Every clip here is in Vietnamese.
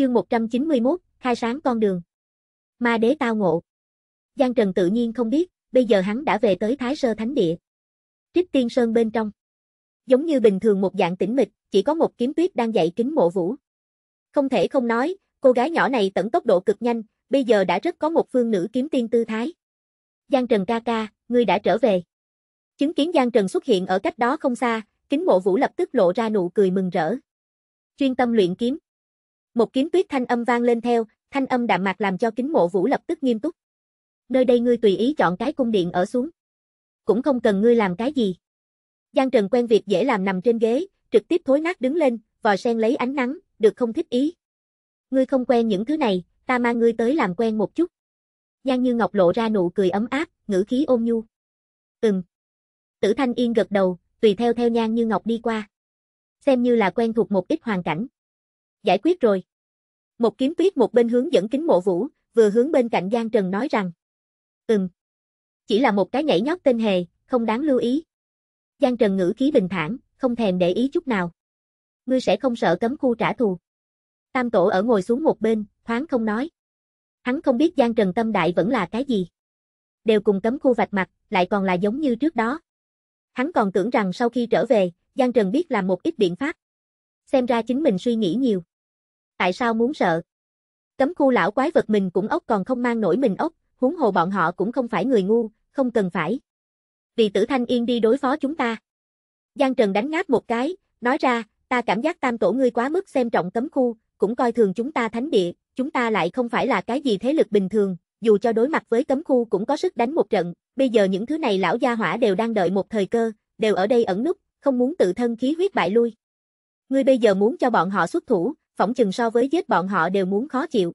Chương 191, khai sáng con đường. Ma đế tao ngộ. Giang Trần tự nhiên không biết, bây giờ hắn đã về tới Thái Sơ Thánh Địa. Trích Tiên Sơn bên trong. Giống như bình thường một dạng tĩnh mịch, chỉ có một kiếm tuyết đang dạy kính mộ vũ. Không thể không nói, cô gái nhỏ này tận tốc độ cực nhanh, bây giờ đã rất có một phương nữ kiếm tiên tư thái. Giang Trần ca ca, ngươi đã trở về. Chứng kiến Giang Trần xuất hiện ở cách đó không xa, kính mộ vũ lập tức lộ ra nụ cười mừng rỡ. Chuyên tâm luyện kiếm. Một kiếm tuyết thanh âm vang lên theo, thanh âm đạm mạc làm cho kính mộ vũ lập tức nghiêm túc. Nơi đây ngươi tùy ý chọn cái cung điện ở xuống. Cũng không cần ngươi làm cái gì. Giang Trần quen việc dễ làm nằm trên ghế, trực tiếp thối nát đứng lên, vò sen lấy ánh nắng, được không thích ý. Ngươi không quen những thứ này, ta mang ngươi tới làm quen một chút. Giang Như Ngọc lộ ra nụ cười ấm áp, ngữ khí ôn nhu. Ừm. Tử Thanh Yên gật đầu, tùy theo theo Nhan Như Ngọc đi qua. Xem như là quen thuộc một ít hoàn cảnh giải quyết rồi. Một kiếm tuyết một bên hướng dẫn kính mộ vũ, vừa hướng bên cạnh Giang Trần nói rằng. Ừm. Chỉ là một cái nhảy nhót tên hề, không đáng lưu ý. Giang Trần ngữ khí bình thản, không thèm để ý chút nào. Ngươi sẽ không sợ cấm khu trả thù. Tam tổ ở ngồi xuống một bên, thoáng không nói. Hắn không biết Giang Trần tâm đại vẫn là cái gì. Đều cùng cấm khu vạch mặt, lại còn là giống như trước đó. Hắn còn tưởng rằng sau khi trở về, Giang Trần biết làm một ít biện pháp. Xem ra chính mình suy nghĩ nhiều tại sao muốn sợ? Cấm khu lão quái vật mình cũng ốc còn không mang nổi mình ốc, huống hồ bọn họ cũng không phải người ngu, không cần phải. Vì tử thanh yên đi đối phó chúng ta. Giang Trần đánh ngáp một cái, nói ra, ta cảm giác tam tổ ngươi quá mức xem trọng cấm khu, cũng coi thường chúng ta thánh địa, chúng ta lại không phải là cái gì thế lực bình thường, dù cho đối mặt với cấm khu cũng có sức đánh một trận, bây giờ những thứ này lão gia hỏa đều đang đợi một thời cơ, đều ở đây ẩn núp, không muốn tự thân khí huyết bại lui. Ngươi bây giờ muốn cho bọn họ xuất thủ, phỏng chừng so với giết bọn họ đều muốn khó chịu.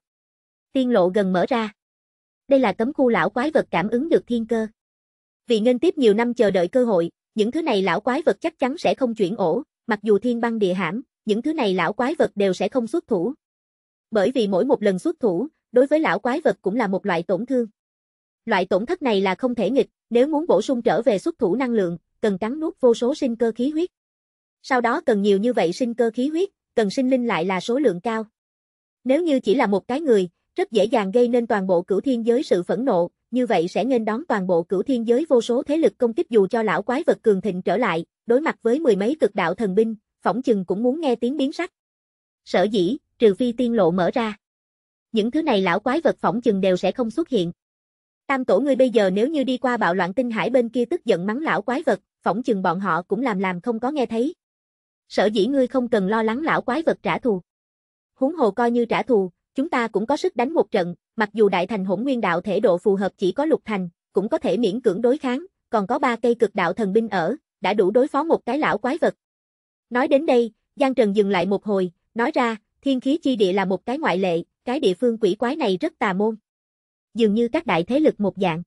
Tiên lộ gần mở ra. Đây là cấm khu lão quái vật cảm ứng được thiên cơ. Vì ngân tiếp nhiều năm chờ đợi cơ hội, những thứ này lão quái vật chắc chắn sẽ không chuyển ổ, mặc dù thiên băng địa hãm, những thứ này lão quái vật đều sẽ không xuất thủ. Bởi vì mỗi một lần xuất thủ, đối với lão quái vật cũng là một loại tổn thương. Loại tổn thất này là không thể nghịch, nếu muốn bổ sung trở về xuất thủ năng lượng, cần cắn nuốt vô số sinh cơ khí huyết. Sau đó cần nhiều như vậy sinh cơ khí huyết, cần sinh linh lại là số lượng cao. Nếu như chỉ là một cái người, rất dễ dàng gây nên toàn bộ cửu thiên giới sự phẫn nộ, như vậy sẽ nên đón toàn bộ cửu thiên giới vô số thế lực công kích dù cho lão quái vật cường thịnh trở lại, đối mặt với mười mấy cực đạo thần binh, phỏng chừng cũng muốn nghe tiếng biến sắc. Sở dĩ, trừ phi tiên lộ mở ra. Những thứ này lão quái vật phỏng chừng đều sẽ không xuất hiện. Tam tổ ngươi bây giờ nếu như đi qua bạo loạn tinh hải bên kia tức giận mắng lão quái vật, phỏng chừng bọn họ cũng làm làm không có nghe thấy, sở dĩ ngươi không cần lo lắng lão quái vật trả thù. Huống hồ coi như trả thù, chúng ta cũng có sức đánh một trận, mặc dù đại thành hỗn nguyên đạo thể độ phù hợp chỉ có lục thành, cũng có thể miễn cưỡng đối kháng, còn có ba cây cực đạo thần binh ở, đã đủ đối phó một cái lão quái vật. Nói đến đây, Giang Trần dừng lại một hồi, nói ra, thiên khí chi địa là một cái ngoại lệ, cái địa phương quỷ quái này rất tà môn. Dường như các đại thế lực một dạng.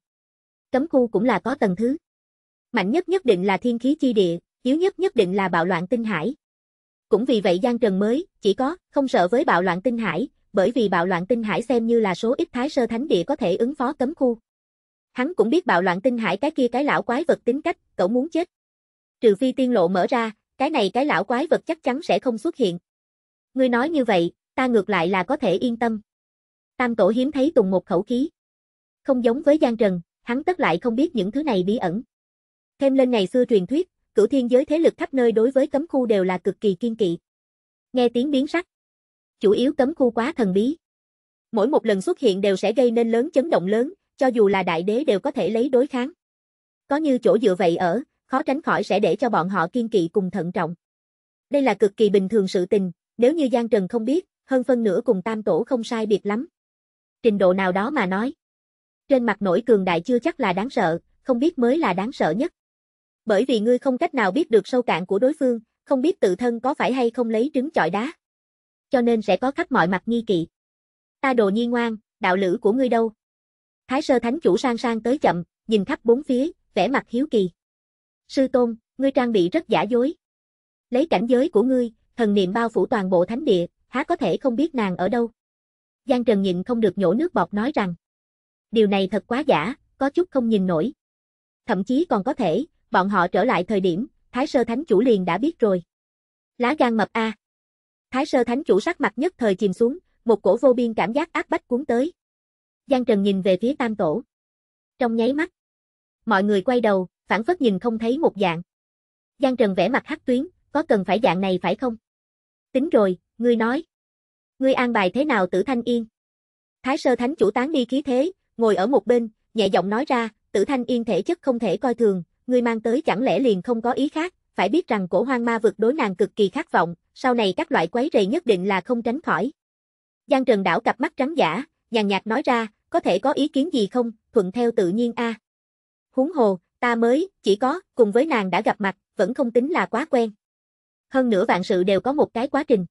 Cấm khu cũng là có tầng thứ. Mạnh nhất nhất định là thiên khí chi địa, yếu nhất nhất định là bạo loạn tinh hải. Cũng vì vậy Giang Trần mới, chỉ có, không sợ với bạo loạn tinh hải, bởi vì bạo loạn tinh hải xem như là số ít thái sơ thánh địa có thể ứng phó cấm khu. Hắn cũng biết bạo loạn tinh hải cái kia cái lão quái vật tính cách, cậu muốn chết. Trừ phi tiên lộ mở ra, cái này cái lão quái vật chắc chắn sẽ không xuất hiện. Ngươi nói như vậy, ta ngược lại là có thể yên tâm. Tam tổ hiếm thấy tùng một khẩu khí. Không giống với Giang Trần, hắn tất lại không biết những thứ này bí ẩn. Thêm lên ngày xưa truyền thuyết, cửu thiên giới thế lực khắp nơi đối với cấm khu đều là cực kỳ kiên kỵ. Nghe tiếng biến sắc. Chủ yếu cấm khu quá thần bí. Mỗi một lần xuất hiện đều sẽ gây nên lớn chấn động lớn, cho dù là đại đế đều có thể lấy đối kháng. Có như chỗ dựa vậy ở, khó tránh khỏi sẽ để cho bọn họ kiên kỵ cùng thận trọng. Đây là cực kỳ bình thường sự tình, nếu như Giang Trần không biết, hơn phân nửa cùng tam tổ không sai biệt lắm. Trình độ nào đó mà nói. Trên mặt nổi cường đại chưa chắc là đáng sợ, không biết mới là đáng sợ nhất bởi vì ngươi không cách nào biết được sâu cạn của đối phương, không biết tự thân có phải hay không lấy trứng chọi đá. Cho nên sẽ có khắp mọi mặt nghi kỵ. Ta đồ nhi ngoan, đạo lữ của ngươi đâu? Thái sơ thánh chủ sang sang tới chậm, nhìn khắp bốn phía, vẻ mặt hiếu kỳ. Sư tôn, ngươi trang bị rất giả dối. Lấy cảnh giới của ngươi, thần niệm bao phủ toàn bộ thánh địa, há có thể không biết nàng ở đâu. Giang Trần nhịn không được nhổ nước bọt nói rằng. Điều này thật quá giả, có chút không nhìn nổi. Thậm chí còn có thể, bọn họ trở lại thời điểm, Thái Sơ Thánh Chủ liền đã biết rồi. Lá gan mập A. Thái Sơ Thánh Chủ sắc mặt nhất thời chìm xuống, một cổ vô biên cảm giác ác bách cuốn tới. Giang Trần nhìn về phía Tam Tổ. Trong nháy mắt, mọi người quay đầu, phản phất nhìn không thấy một dạng. Giang Trần vẽ mặt hắc tuyến, có cần phải dạng này phải không? Tính rồi, ngươi nói. Ngươi an bài thế nào tử thanh yên? Thái sơ thánh chủ tán đi khí thế, ngồi ở một bên, nhẹ giọng nói ra, tử thanh yên thể chất không thể coi thường, ngươi mang tới chẳng lẽ liền không có ý khác, phải biết rằng cổ hoang ma vực đối nàng cực kỳ khát vọng, sau này các loại quấy rầy nhất định là không tránh khỏi. Giang Trần đảo cặp mắt trắng giả, nhàn nhạt nói ra, có thể có ý kiến gì không, thuận theo tự nhiên a. À. Huống hồ, ta mới, chỉ có, cùng với nàng đã gặp mặt, vẫn không tính là quá quen. Hơn nữa vạn sự đều có một cái quá trình.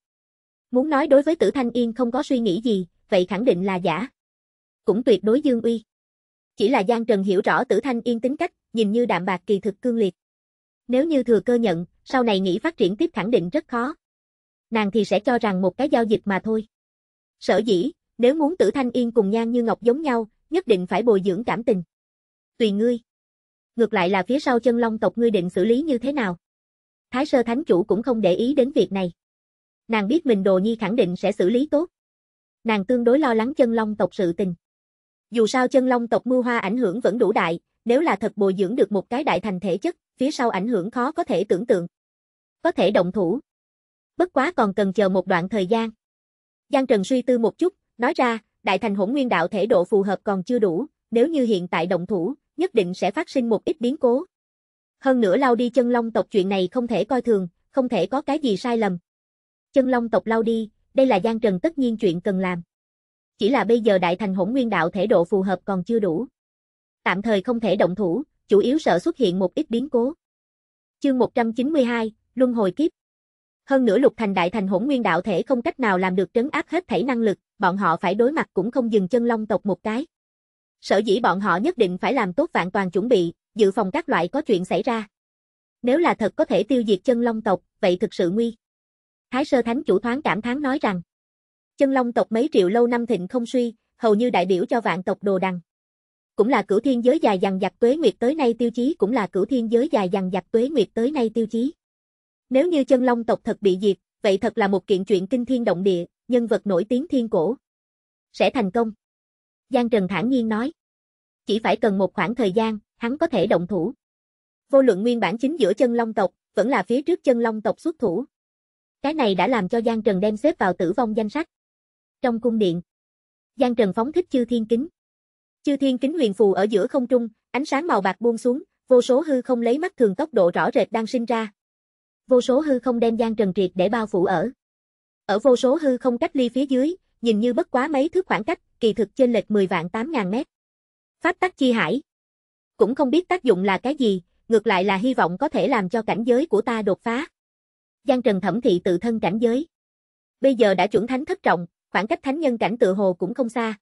Muốn nói đối với tử thanh yên không có suy nghĩ gì, vậy khẳng định là giả. Cũng tuyệt đối dương uy. Chỉ là Giang Trần hiểu rõ tử thanh yên tính cách, nhìn như đạm bạc kỳ thực cương liệt. Nếu như thừa cơ nhận, sau này nghĩ phát triển tiếp khẳng định rất khó. Nàng thì sẽ cho rằng một cái giao dịch mà thôi. Sở dĩ, nếu muốn tử thanh yên cùng nhan như ngọc giống nhau, nhất định phải bồi dưỡng cảm tình. Tùy ngươi. Ngược lại là phía sau chân long tộc ngươi định xử lý như thế nào. Thái sơ thánh chủ cũng không để ý đến việc này. Nàng biết mình đồ nhi khẳng định sẽ xử lý tốt. Nàng tương đối lo lắng chân long tộc sự tình. Dù sao chân long tộc mưu hoa ảnh hưởng vẫn đủ đại, nếu là thật bồi dưỡng được một cái đại thành thể chất, phía sau ảnh hưởng khó có thể tưởng tượng. Có thể động thủ. Bất quá còn cần chờ một đoạn thời gian. Giang Trần suy tư một chút, nói ra, đại thành hỗn nguyên đạo thể độ phù hợp còn chưa đủ, nếu như hiện tại động thủ, nhất định sẽ phát sinh một ít biến cố. Hơn nữa lao đi chân long tộc chuyện này không thể coi thường, không thể có cái gì sai lầm. Chân long tộc lao đi, đây là Giang Trần tất nhiên chuyện cần làm chỉ là bây giờ đại thành hỗn nguyên đạo thể độ phù hợp còn chưa đủ. Tạm thời không thể động thủ, chủ yếu sợ xuất hiện một ít biến cố. Chương 192, Luân hồi kiếp. Hơn nữa lục thành đại thành hỗn nguyên đạo thể không cách nào làm được trấn áp hết thảy năng lực, bọn họ phải đối mặt cũng không dừng chân long tộc một cái. Sở dĩ bọn họ nhất định phải làm tốt vạn toàn chuẩn bị, dự phòng các loại có chuyện xảy ra. Nếu là thật có thể tiêu diệt chân long tộc, vậy thực sự nguy. Thái sơ thánh chủ thoáng cảm thán nói rằng, chân long tộc mấy triệu lâu năm thịnh không suy, hầu như đại biểu cho vạn tộc đồ đằng. Cũng là cửu thiên giới dài dằng dặc tuế nguyệt tới nay tiêu chí cũng là cửu thiên giới dài dằng dặc tuế nguyệt tới nay tiêu chí. Nếu như chân long tộc thật bị diệt, vậy thật là một kiện chuyện kinh thiên động địa, nhân vật nổi tiếng thiên cổ. Sẽ thành công. Giang Trần thản nhiên nói. Chỉ phải cần một khoảng thời gian, hắn có thể động thủ. Vô luận nguyên bản chính giữa chân long tộc, vẫn là phía trước chân long tộc xuất thủ. Cái này đã làm cho Giang Trần đem xếp vào tử vong danh sách. Trong cung điện, Giang Trần phóng thích chư thiên kính. Chư thiên kính huyền phù ở giữa không trung, ánh sáng màu bạc buông xuống, vô số hư không lấy mắt thường tốc độ rõ rệt đang sinh ra. Vô số hư không đem Giang Trần triệt để bao phủ ở. Ở vô số hư không cách ly phía dưới, nhìn như bất quá mấy thước khoảng cách, kỳ thực trên lệch 10 vạn 8 ngàn mét. Pháp tắc chi hải. Cũng không biết tác dụng là cái gì, ngược lại là hy vọng có thể làm cho cảnh giới của ta đột phá. Giang Trần thẩm thị tự thân cảnh giới. Bây giờ đã chuẩn thánh thất trọng, khoảng cách thánh nhân cảnh tựa hồ cũng không xa.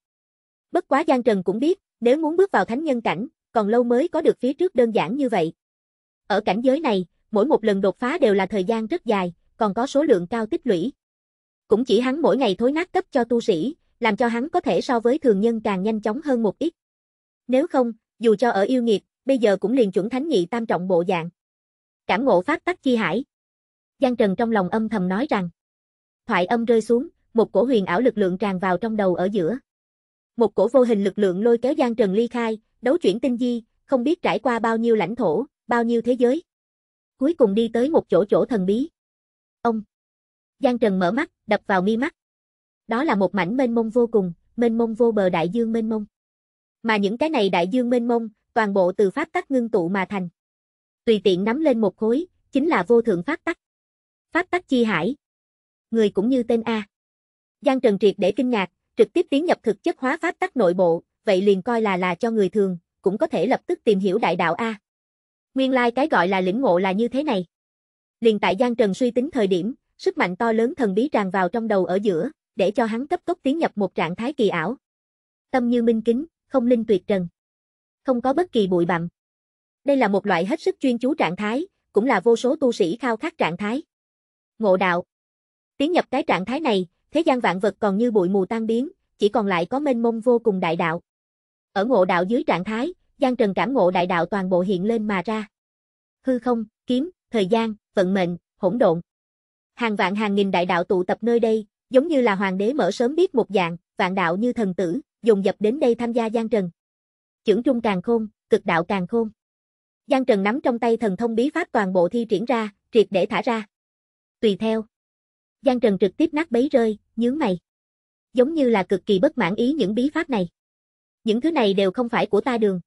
Bất quá Giang Trần cũng biết, nếu muốn bước vào thánh nhân cảnh, còn lâu mới có được phía trước đơn giản như vậy. Ở cảnh giới này, mỗi một lần đột phá đều là thời gian rất dài, còn có số lượng cao tích lũy. Cũng chỉ hắn mỗi ngày thối nát cấp cho tu sĩ, làm cho hắn có thể so với thường nhân càng nhanh chóng hơn một ít. Nếu không, dù cho ở yêu nghiệt, bây giờ cũng liền chuẩn thánh nhị tam trọng bộ dạng. Cảm ngộ pháp tắc chi hải. Giang Trần trong lòng âm thầm nói rằng. Thoại âm rơi xuống, một cổ huyền ảo lực lượng tràn vào trong đầu ở giữa. Một cổ vô hình lực lượng lôi kéo Giang Trần ly khai, đấu chuyển tinh di, không biết trải qua bao nhiêu lãnh thổ, bao nhiêu thế giới. Cuối cùng đi tới một chỗ chỗ thần bí. Ông! Giang Trần mở mắt, đập vào mi mắt. Đó là một mảnh mênh mông vô cùng, mênh mông vô bờ đại dương mênh mông. Mà những cái này đại dương mênh mông, toàn bộ từ pháp tắc ngưng tụ mà thành. Tùy tiện nắm lên một khối, chính là vô thượng pháp tắc. Pháp tắc chi hải. Người cũng như tên A. Giang Trần Triệt để kinh ngạc, trực tiếp tiến nhập thực chất hóa pháp tắc nội bộ, vậy liền coi là là cho người thường, cũng có thể lập tức tìm hiểu đại đạo A. Nguyên lai like cái gọi là lĩnh ngộ là như thế này. Liền tại Giang Trần suy tính thời điểm, sức mạnh to lớn thần bí tràn vào trong đầu ở giữa, để cho hắn cấp tốc tiến nhập một trạng thái kỳ ảo. Tâm như minh kính, không linh tuyệt trần. Không có bất kỳ bụi bặm. Đây là một loại hết sức chuyên chú trạng thái, cũng là vô số tu sĩ khao khát trạng thái. Ngộ đạo. Tiến nhập cái trạng thái này, thế gian vạn vật còn như bụi mù tan biến, chỉ còn lại có mênh mông vô cùng đại đạo. Ở ngộ đạo dưới trạng thái, Giang Trần cảm ngộ đại đạo toàn bộ hiện lên mà ra. Hư không, kiếm, thời gian, vận mệnh, hỗn độn. Hàng vạn hàng nghìn đại đạo tụ tập nơi đây, giống như là hoàng đế mở sớm biết một dạng, vạn đạo như thần tử, dùng dập đến đây tham gia Giang Trần. Chưởng trung càng khôn, cực đạo càng khôn. Giang Trần nắm trong tay thần thông bí pháp toàn bộ thi triển ra, triệt để thả ra. Tùy theo, Giang Trần trực tiếp nát bấy rơi, nhướng mày. Giống như là cực kỳ bất mãn ý những bí pháp này. Những thứ này đều không phải của ta đường.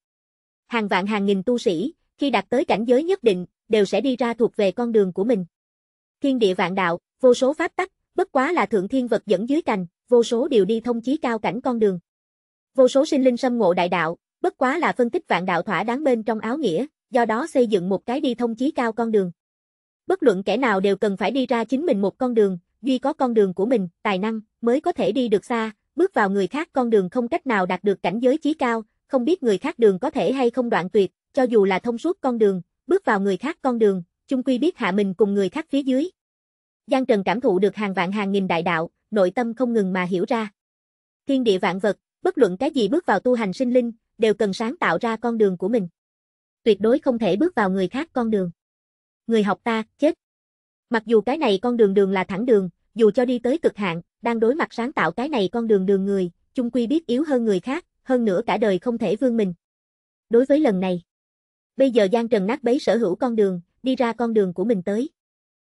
Hàng vạn hàng nghìn tu sĩ, khi đạt tới cảnh giới nhất định, đều sẽ đi ra thuộc về con đường của mình. Thiên địa vạn đạo, vô số pháp tắc, bất quá là thượng thiên vật dẫn dưới cành, vô số điều đi thông chí cao cảnh con đường. Vô số sinh linh xâm ngộ đại đạo, bất quá là phân tích vạn đạo thỏa đáng bên trong áo nghĩa, do đó xây dựng một cái đi thông chí cao con đường. Bất luận kẻ nào đều cần phải đi ra chính mình một con đường, duy có con đường của mình, tài năng, mới có thể đi được xa, bước vào người khác con đường không cách nào đạt được cảnh giới trí cao, không biết người khác đường có thể hay không đoạn tuyệt, cho dù là thông suốt con đường, bước vào người khác con đường, chung quy biết hạ mình cùng người khác phía dưới. Giang Trần cảm thụ được hàng vạn hàng nghìn đại đạo, nội tâm không ngừng mà hiểu ra. Thiên địa vạn vật, bất luận cái gì bước vào tu hành sinh linh, đều cần sáng tạo ra con đường của mình. Tuyệt đối không thể bước vào người khác con đường. Người học ta, chết. Mặc dù cái này con đường đường là thẳng đường, dù cho đi tới cực hạn, đang đối mặt sáng tạo cái này con đường đường người, chung quy biết yếu hơn người khác, hơn nữa cả đời không thể vươn mình. Đối với lần này, bây giờ Giang Trần nát bấy sở hữu con đường, đi ra con đường của mình tới.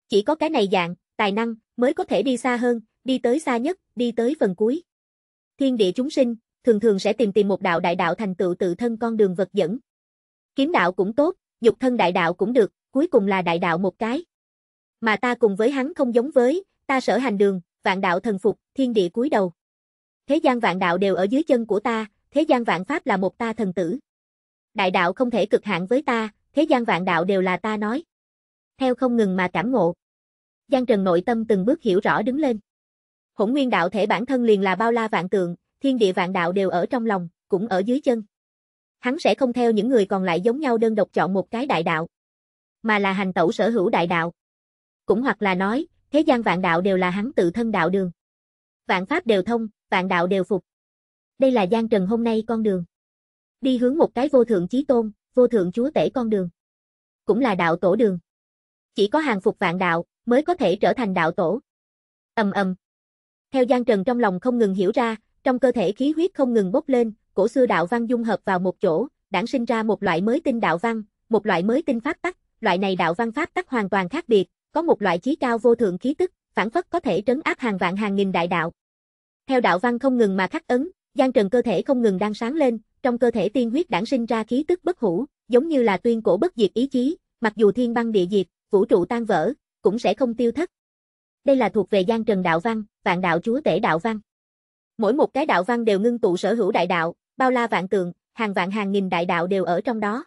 Chỉ có cái này dạng, tài năng, mới có thể đi xa hơn, đi tới xa nhất, đi tới phần cuối. Thiên địa chúng sinh, thường thường sẽ tìm tìm một đạo đại đạo thành tựu tự thân con đường vật dẫn. Kiếm đạo cũng tốt, dục thân đại đạo cũng được, cuối cùng là đại đạo một cái mà ta cùng với hắn không giống với, ta sở hành đường, vạn đạo thần phục, thiên địa cúi đầu. Thế gian vạn đạo đều ở dưới chân của ta, thế gian vạn pháp là một ta thần tử. Đại đạo không thể cực hạn với ta, thế gian vạn đạo đều là ta nói. Theo không ngừng mà cảm ngộ. Giang Trần nội tâm từng bước hiểu rõ đứng lên. Hỗn Nguyên đạo thể bản thân liền là bao la vạn tượng, thiên địa vạn đạo đều ở trong lòng, cũng ở dưới chân. Hắn sẽ không theo những người còn lại giống nhau đơn độc chọn một cái đại đạo, mà là hành tẩu sở hữu đại đạo cũng hoặc là nói, thế gian vạn đạo đều là hắn tự thân đạo đường. Vạn pháp đều thông, vạn đạo đều phục. Đây là gian Trần hôm nay con đường. Đi hướng một cái vô thượng chí tôn, vô thượng chúa tể con đường. Cũng là đạo tổ đường. Chỉ có hàng phục vạn đạo, mới có thể trở thành đạo tổ. Ầm ầm. Theo gian Trần trong lòng không ngừng hiểu ra, trong cơ thể khí huyết không ngừng bốc lên, cổ xưa đạo văn dung hợp vào một chỗ, đản sinh ra một loại mới tinh đạo văn, một loại mới tinh pháp tắc, loại này đạo văn pháp tắc hoàn toàn khác biệt, có một loại chí cao vô thượng khí tức, phản phất có thể trấn áp hàng vạn hàng nghìn đại đạo. Theo đạo văn không ngừng mà khắc ấn, gian trần cơ thể không ngừng đang sáng lên, trong cơ thể tiên huyết đản sinh ra khí tức bất hủ, giống như là tuyên cổ bất diệt ý chí, mặc dù thiên băng địa diệt, vũ trụ tan vỡ, cũng sẽ không tiêu thất. Đây là thuộc về gian trần đạo văn, vạn đạo chúa tể đạo văn. Mỗi một cái đạo văn đều ngưng tụ sở hữu đại đạo, bao la vạn tường hàng vạn hàng nghìn đại đạo đều ở trong đó.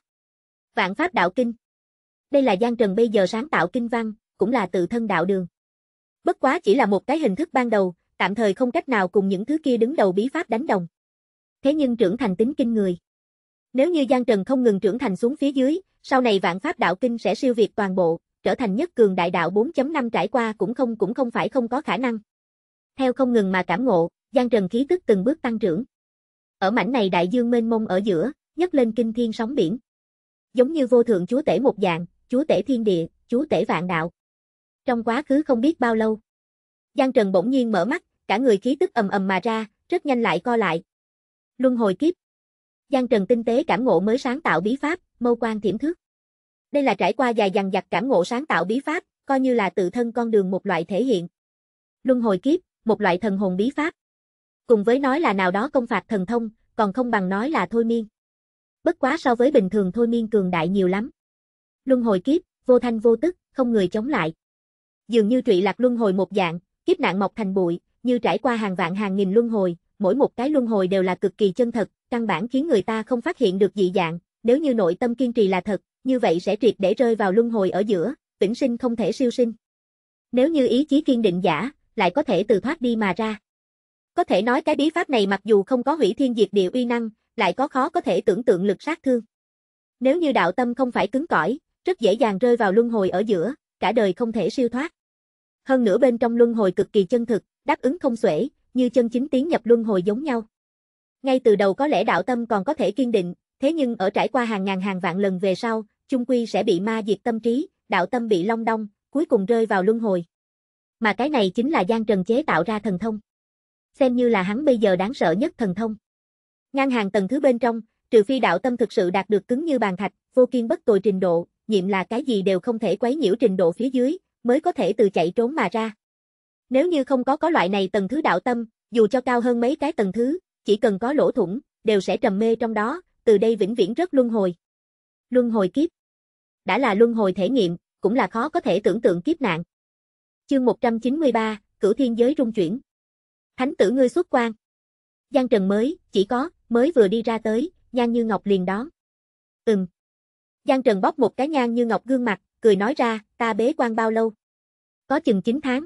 Vạn pháp đạo kinh. Đây là gian trần bây giờ sáng tạo kinh văn, cũng là tự thân đạo đường. Bất quá chỉ là một cái hình thức ban đầu, tạm thời không cách nào cùng những thứ kia đứng đầu bí pháp đánh đồng. Thế nhưng trưởng thành tính kinh người. Nếu như Giang Trần không ngừng trưởng thành xuống phía dưới, sau này vạn pháp đạo kinh sẽ siêu việt toàn bộ, trở thành nhất cường đại đạo 4.5 trải qua cũng không cũng không phải không có khả năng. Theo không ngừng mà cảm ngộ, Giang Trần khí tức từng bước tăng trưởng. Ở mảnh này đại dương mênh mông ở giữa, nhấc lên kinh thiên sóng biển. Giống như vô thượng chúa tể một dạng, chúa tể thiên địa, chúa tể vạn đạo. Trong quá khứ không biết bao lâu. Giang Trần bỗng nhiên mở mắt, cả người khí tức ầm ầm mà ra, rất nhanh lại co lại. Luân hồi kiếp. Giang Trần tinh tế cảm ngộ mới sáng tạo bí pháp, mâu quan thiểm thước. Đây là trải qua dài dằng dặc cảm ngộ sáng tạo bí pháp, coi như là tự thân con đường một loại thể hiện. Luân hồi kiếp, một loại thần hồn bí pháp. Cùng với nói là nào đó công phạt thần thông, còn không bằng nói là thôi miên. Bất quá so với bình thường thôi miên cường đại nhiều lắm. Luân hồi kiếp, vô thanh vô tức, không người chống lại dường như trụy lạc luân hồi một dạng, kiếp nạn mọc thành bụi, như trải qua hàng vạn hàng nghìn luân hồi, mỗi một cái luân hồi đều là cực kỳ chân thật, căn bản khiến người ta không phát hiện được dị dạng, nếu như nội tâm kiên trì là thật, như vậy sẽ triệt để rơi vào luân hồi ở giữa, vĩnh sinh không thể siêu sinh. Nếu như ý chí kiên định giả, lại có thể từ thoát đi mà ra. Có thể nói cái bí pháp này mặc dù không có hủy thiên diệt địa uy năng, lại có khó có thể tưởng tượng lực sát thương. Nếu như đạo tâm không phải cứng cỏi, rất dễ dàng rơi vào luân hồi ở giữa, cả đời không thể siêu thoát. Hơn nữa bên trong luân hồi cực kỳ chân thực, đáp ứng không xuể, như chân chính tiến nhập luân hồi giống nhau. Ngay từ đầu có lẽ đạo tâm còn có thể kiên định, thế nhưng ở trải qua hàng ngàn hàng vạn lần về sau, chung quy sẽ bị ma diệt tâm trí, đạo tâm bị long đong, cuối cùng rơi vào luân hồi. Mà cái này chính là Giang Trần chế tạo ra thần thông. Xem như là hắn bây giờ đáng sợ nhất thần thông. Ngang hàng tầng thứ bên trong, trừ phi đạo tâm thực sự đạt được cứng như bàn thạch, vô kiên bất tồi trình độ, nhiệm là cái gì đều không thể quấy nhiễu trình độ phía dưới, mới có thể từ chạy trốn mà ra. Nếu như không có có loại này tầng thứ đạo tâm, dù cho cao hơn mấy cái tầng thứ, chỉ cần có lỗ thủng, đều sẽ trầm mê trong đó, từ đây vĩnh viễn rất luân hồi. Luân hồi kiếp. Đã là luân hồi thể nghiệm, cũng là khó có thể tưởng tượng kiếp nạn. Chương 193, Cửu Thiên Giới rung chuyển. Thánh tử ngươi xuất quan. Giang Trần mới, chỉ có, mới vừa đi ra tới, Nhan Như Ngọc liền đón. Ừm. Giang Trần bóp một cái Nhan Như Ngọc gương mặt, cười nói ra, ta bế quan bao lâu? Có chừng 9 tháng.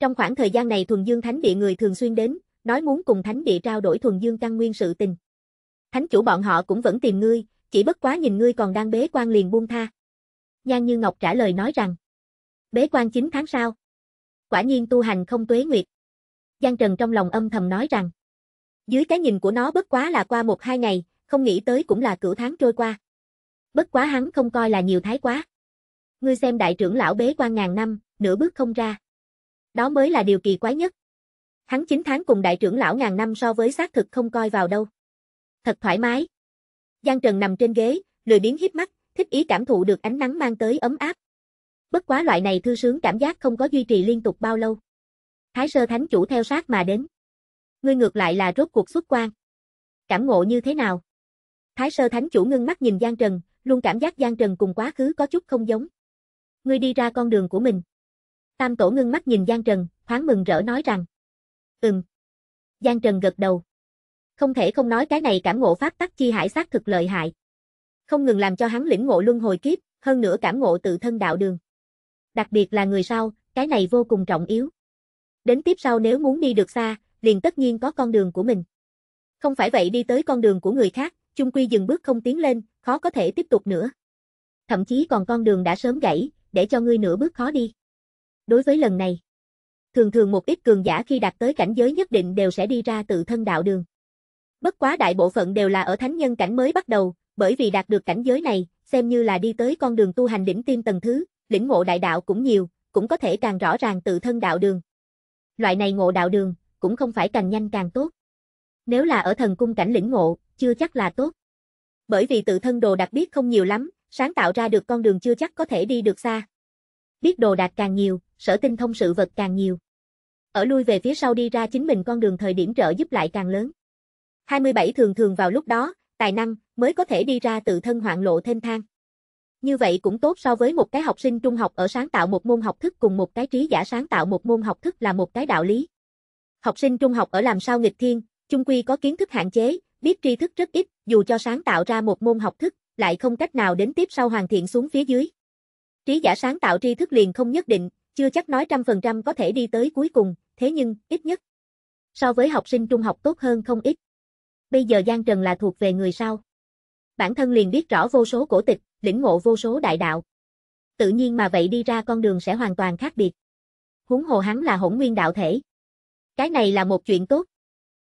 Trong khoảng thời gian này thuần dương thánh địa người thường xuyên đến, nói muốn cùng thánh địa trao đổi thuần dương căn nguyên sự tình. Thánh chủ bọn họ cũng vẫn tìm ngươi, chỉ bất quá nhìn ngươi còn đang bế quan liền buông tha. Nhan Như Ngọc trả lời nói rằng, bế quan 9 tháng sau. Quả nhiên tu hành không tuế nguyệt. Giang Trần trong lòng âm thầm nói rằng, dưới cái nhìn của nó bất quá là qua một hai ngày, không nghĩ tới cũng là cửu tháng trôi qua. Bất quá hắn không coi là nhiều thái quá ngươi xem đại trưởng lão bế quan ngàn năm, nửa bước không ra. Đó mới là điều kỳ quái nhất. Hắn 9 tháng cùng đại trưởng lão ngàn năm so với xác thực không coi vào đâu. Thật thoải mái. Giang Trần nằm trên ghế, lười biếng híp mắt, thích ý cảm thụ được ánh nắng mang tới ấm áp. Bất quá loại này thư sướng cảm giác không có duy trì liên tục bao lâu. Thái sơ thánh chủ theo sát mà đến. Ngươi ngược lại là rốt cuộc xuất quan. Cảm ngộ như thế nào? Thái sơ thánh chủ ngưng mắt nhìn Giang Trần, luôn cảm giác Giang Trần cùng quá khứ có chút không giống ngươi đi ra con đường của mình. Tam tổ ngưng mắt nhìn Giang Trần, thoáng mừng rỡ nói rằng. Ừm. Giang Trần gật đầu. Không thể không nói cái này cảm ngộ pháp tắc chi hải sát thực lợi hại. Không ngừng làm cho hắn lĩnh ngộ luân hồi kiếp, hơn nữa cảm ngộ tự thân đạo đường. Đặc biệt là người sau, cái này vô cùng trọng yếu. Đến tiếp sau nếu muốn đi được xa, liền tất nhiên có con đường của mình. Không phải vậy đi tới con đường của người khác, chung quy dừng bước không tiến lên, khó có thể tiếp tục nữa. Thậm chí còn con đường đã sớm gãy, để cho ngươi nửa bước khó đi. Đối với lần này, thường thường một ít cường giả khi đạt tới cảnh giới nhất định đều sẽ đi ra tự thân đạo đường. Bất quá đại bộ phận đều là ở thánh nhân cảnh mới bắt đầu, bởi vì đạt được cảnh giới này, xem như là đi tới con đường tu hành đỉnh tiêm tầng thứ, lĩnh ngộ đại đạo cũng nhiều, cũng có thể càng rõ ràng tự thân đạo đường. Loại này ngộ đạo đường, cũng không phải càng nhanh càng tốt. Nếu là ở thần cung cảnh lĩnh ngộ, chưa chắc là tốt. Bởi vì tự thân đồ đặc biết không nhiều lắm, sáng tạo ra được con đường chưa chắc có thể đi được xa. Biết đồ đạt càng nhiều, sở tinh thông sự vật càng nhiều. Ở lui về phía sau đi ra chính mình con đường thời điểm trợ giúp lại càng lớn. 27 thường thường vào lúc đó, tài năng mới có thể đi ra tự thân hoạn lộ thêm thang. Như vậy cũng tốt so với một cái học sinh trung học ở sáng tạo một môn học thức cùng một cái trí giả sáng tạo một môn học thức là một cái đạo lý. Học sinh trung học ở làm sao nghịch thiên, chung quy có kiến thức hạn chế, biết tri thức rất ít, dù cho sáng tạo ra một môn học thức, lại không cách nào đến tiếp sau hoàn thiện xuống phía dưới. Trí giả sáng tạo tri thức liền không nhất định, chưa chắc nói trăm phần trăm có thể đi tới cuối cùng, thế nhưng, ít nhất. So với học sinh trung học tốt hơn không ít. Bây giờ Giang Trần là thuộc về người sao. Bản thân liền biết rõ vô số cổ tịch, lĩnh ngộ vô số đại đạo. Tự nhiên mà vậy đi ra con đường sẽ hoàn toàn khác biệt. húng hồ hắn là hỗn nguyên đạo thể. Cái này là một chuyện tốt.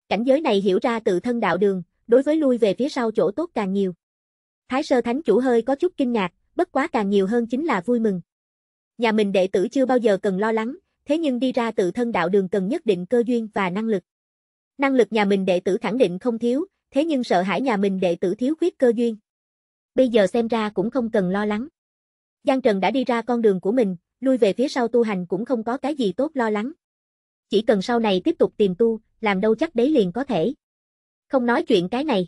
Cảnh giới này hiểu ra tự thân đạo đường, đối với lui về phía sau chỗ tốt càng nhiều. Thái sơ thánh chủ hơi có chút kinh ngạc, bất quá càng nhiều hơn chính là vui mừng. Nhà mình đệ tử chưa bao giờ cần lo lắng, thế nhưng đi ra tự thân đạo đường cần nhất định cơ duyên và năng lực. Năng lực nhà mình đệ tử khẳng định không thiếu, thế nhưng sợ hãi nhà mình đệ tử thiếu khuyết cơ duyên. Bây giờ xem ra cũng không cần lo lắng. Giang Trần đã đi ra con đường của mình, lui về phía sau tu hành cũng không có cái gì tốt lo lắng. Chỉ cần sau này tiếp tục tìm tu, làm đâu chắc đấy liền có thể. Không nói chuyện cái này.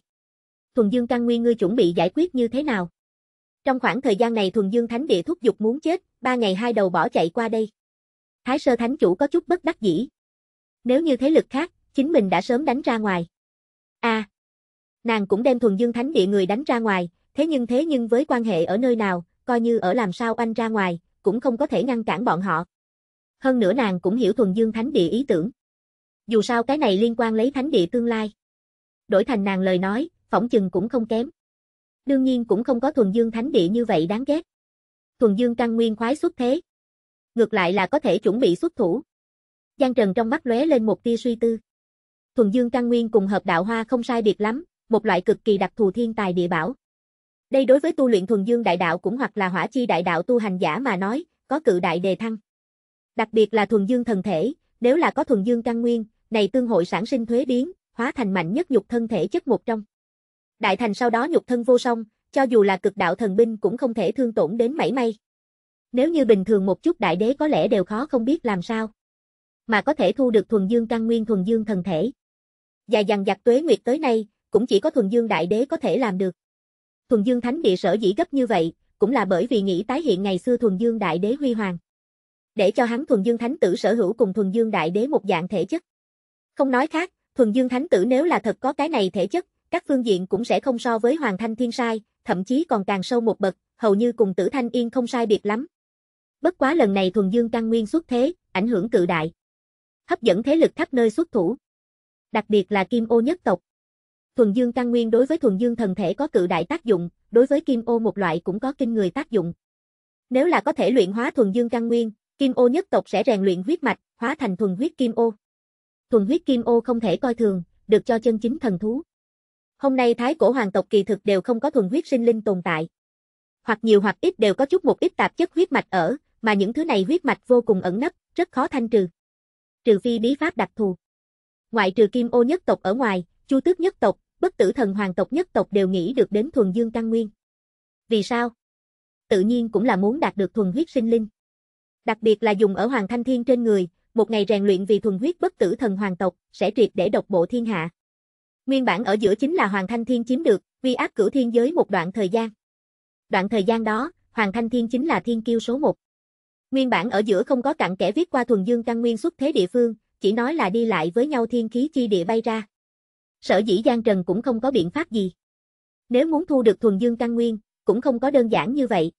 Thuần Dương Căn Nguyên ngươi chuẩn bị giải quyết như thế nào? Trong khoảng thời gian này Thuần Dương Thánh Địa thúc giục muốn chết, ba ngày hai đầu bỏ chạy qua đây. Thái Sơ Thánh Chủ có chút bất đắc dĩ. Nếu như thế lực khác, chính mình đã sớm đánh ra ngoài. a à, nàng cũng đem Thuần Dương Thánh Địa người đánh ra ngoài, thế nhưng thế nhưng với quan hệ ở nơi nào, coi như ở làm sao anh ra ngoài, cũng không có thể ngăn cản bọn họ. Hơn nữa nàng cũng hiểu Thuần Dương Thánh Địa ý tưởng. Dù sao cái này liên quan lấy Thánh Địa tương lai. Đổi thành nàng lời nói, phỏng chừng cũng không kém. Đương nhiên cũng không có thuần dương thánh địa như vậy đáng ghét. Thuần dương căn nguyên khoái xuất thế. Ngược lại là có thể chuẩn bị xuất thủ. Giang Trần trong mắt lóe lên một tia suy tư. Thuần dương căn nguyên cùng hợp đạo hoa không sai biệt lắm, một loại cực kỳ đặc thù thiên tài địa bảo. Đây đối với tu luyện thuần dương đại đạo cũng hoặc là hỏa chi đại đạo tu hành giả mà nói, có cự đại đề thăng. Đặc biệt là thuần dương thần thể, nếu là có thuần dương căn nguyên, này tương hội sản sinh thuế biến, hóa thành mạnh nhất nhục thân thể chất một trong đại thành sau đó nhục thân vô song, cho dù là cực đạo thần binh cũng không thể thương tổn đến mảy may. Nếu như bình thường một chút đại đế có lẽ đều khó không biết làm sao, mà có thể thu được thuần dương căn nguyên thuần dương thần thể. Dài dằng giặc tuế nguyệt tới nay, cũng chỉ có thuần dương đại đế có thể làm được. Thuần dương thánh địa sở dĩ gấp như vậy, cũng là bởi vì nghĩ tái hiện ngày xưa thuần dương đại đế huy hoàng. Để cho hắn thuần dương thánh tử sở hữu cùng thuần dương đại đế một dạng thể chất. Không nói khác, thuần dương thánh tử nếu là thật có cái này thể chất, các phương diện cũng sẽ không so với Hoàng Thanh Thiên sai, thậm chí còn càng sâu một bậc, hầu như cùng Tử Thanh Yên không sai biệt lắm. Bất quá lần này thuần dương căn nguyên xuất thế, ảnh hưởng cự đại. Hấp dẫn thế lực khắp nơi xuất thủ. Đặc biệt là Kim Ô nhất tộc. Thuần dương căn nguyên đối với thuần dương thần thể có cự đại tác dụng, đối với Kim Ô một loại cũng có kinh người tác dụng. Nếu là có thể luyện hóa thuần dương căn nguyên, Kim Ô nhất tộc sẽ rèn luyện huyết mạch, hóa thành thuần huyết Kim Ô. Thuần huyết Kim Ô không thể coi thường, được cho chân chính thần thú. Hôm nay thái cổ hoàng tộc kỳ thực đều không có thuần huyết sinh linh tồn tại. Hoặc nhiều hoặc ít đều có chút một ít tạp chất huyết mạch ở, mà những thứ này huyết mạch vô cùng ẩn nấp, rất khó thanh trừ. Trừ phi bí pháp đặc thù. Ngoại trừ Kim Ô nhất tộc ở ngoài, Chu Tước nhất tộc, Bất Tử Thần Hoàng tộc nhất tộc đều nghĩ được đến thuần dương căn nguyên. Vì sao? Tự nhiên cũng là muốn đạt được thuần huyết sinh linh. Đặc biệt là dùng ở Hoàng Thanh Thiên trên người, một ngày rèn luyện vì thuần huyết bất tử thần hoàng tộc, sẽ triệt để độc bộ thiên hạ. Nguyên bản ở giữa chính là Hoàng Thanh Thiên chiếm được, vi ác cửu thiên giới một đoạn thời gian. Đoạn thời gian đó, Hoàng Thanh Thiên chính là thiên kiêu số một. Nguyên bản ở giữa không có cặn kẻ viết qua thuần dương căn nguyên xuất thế địa phương, chỉ nói là đi lại với nhau thiên khí chi địa bay ra. Sở dĩ Giang Trần cũng không có biện pháp gì. Nếu muốn thu được thuần dương căn nguyên, cũng không có đơn giản như vậy.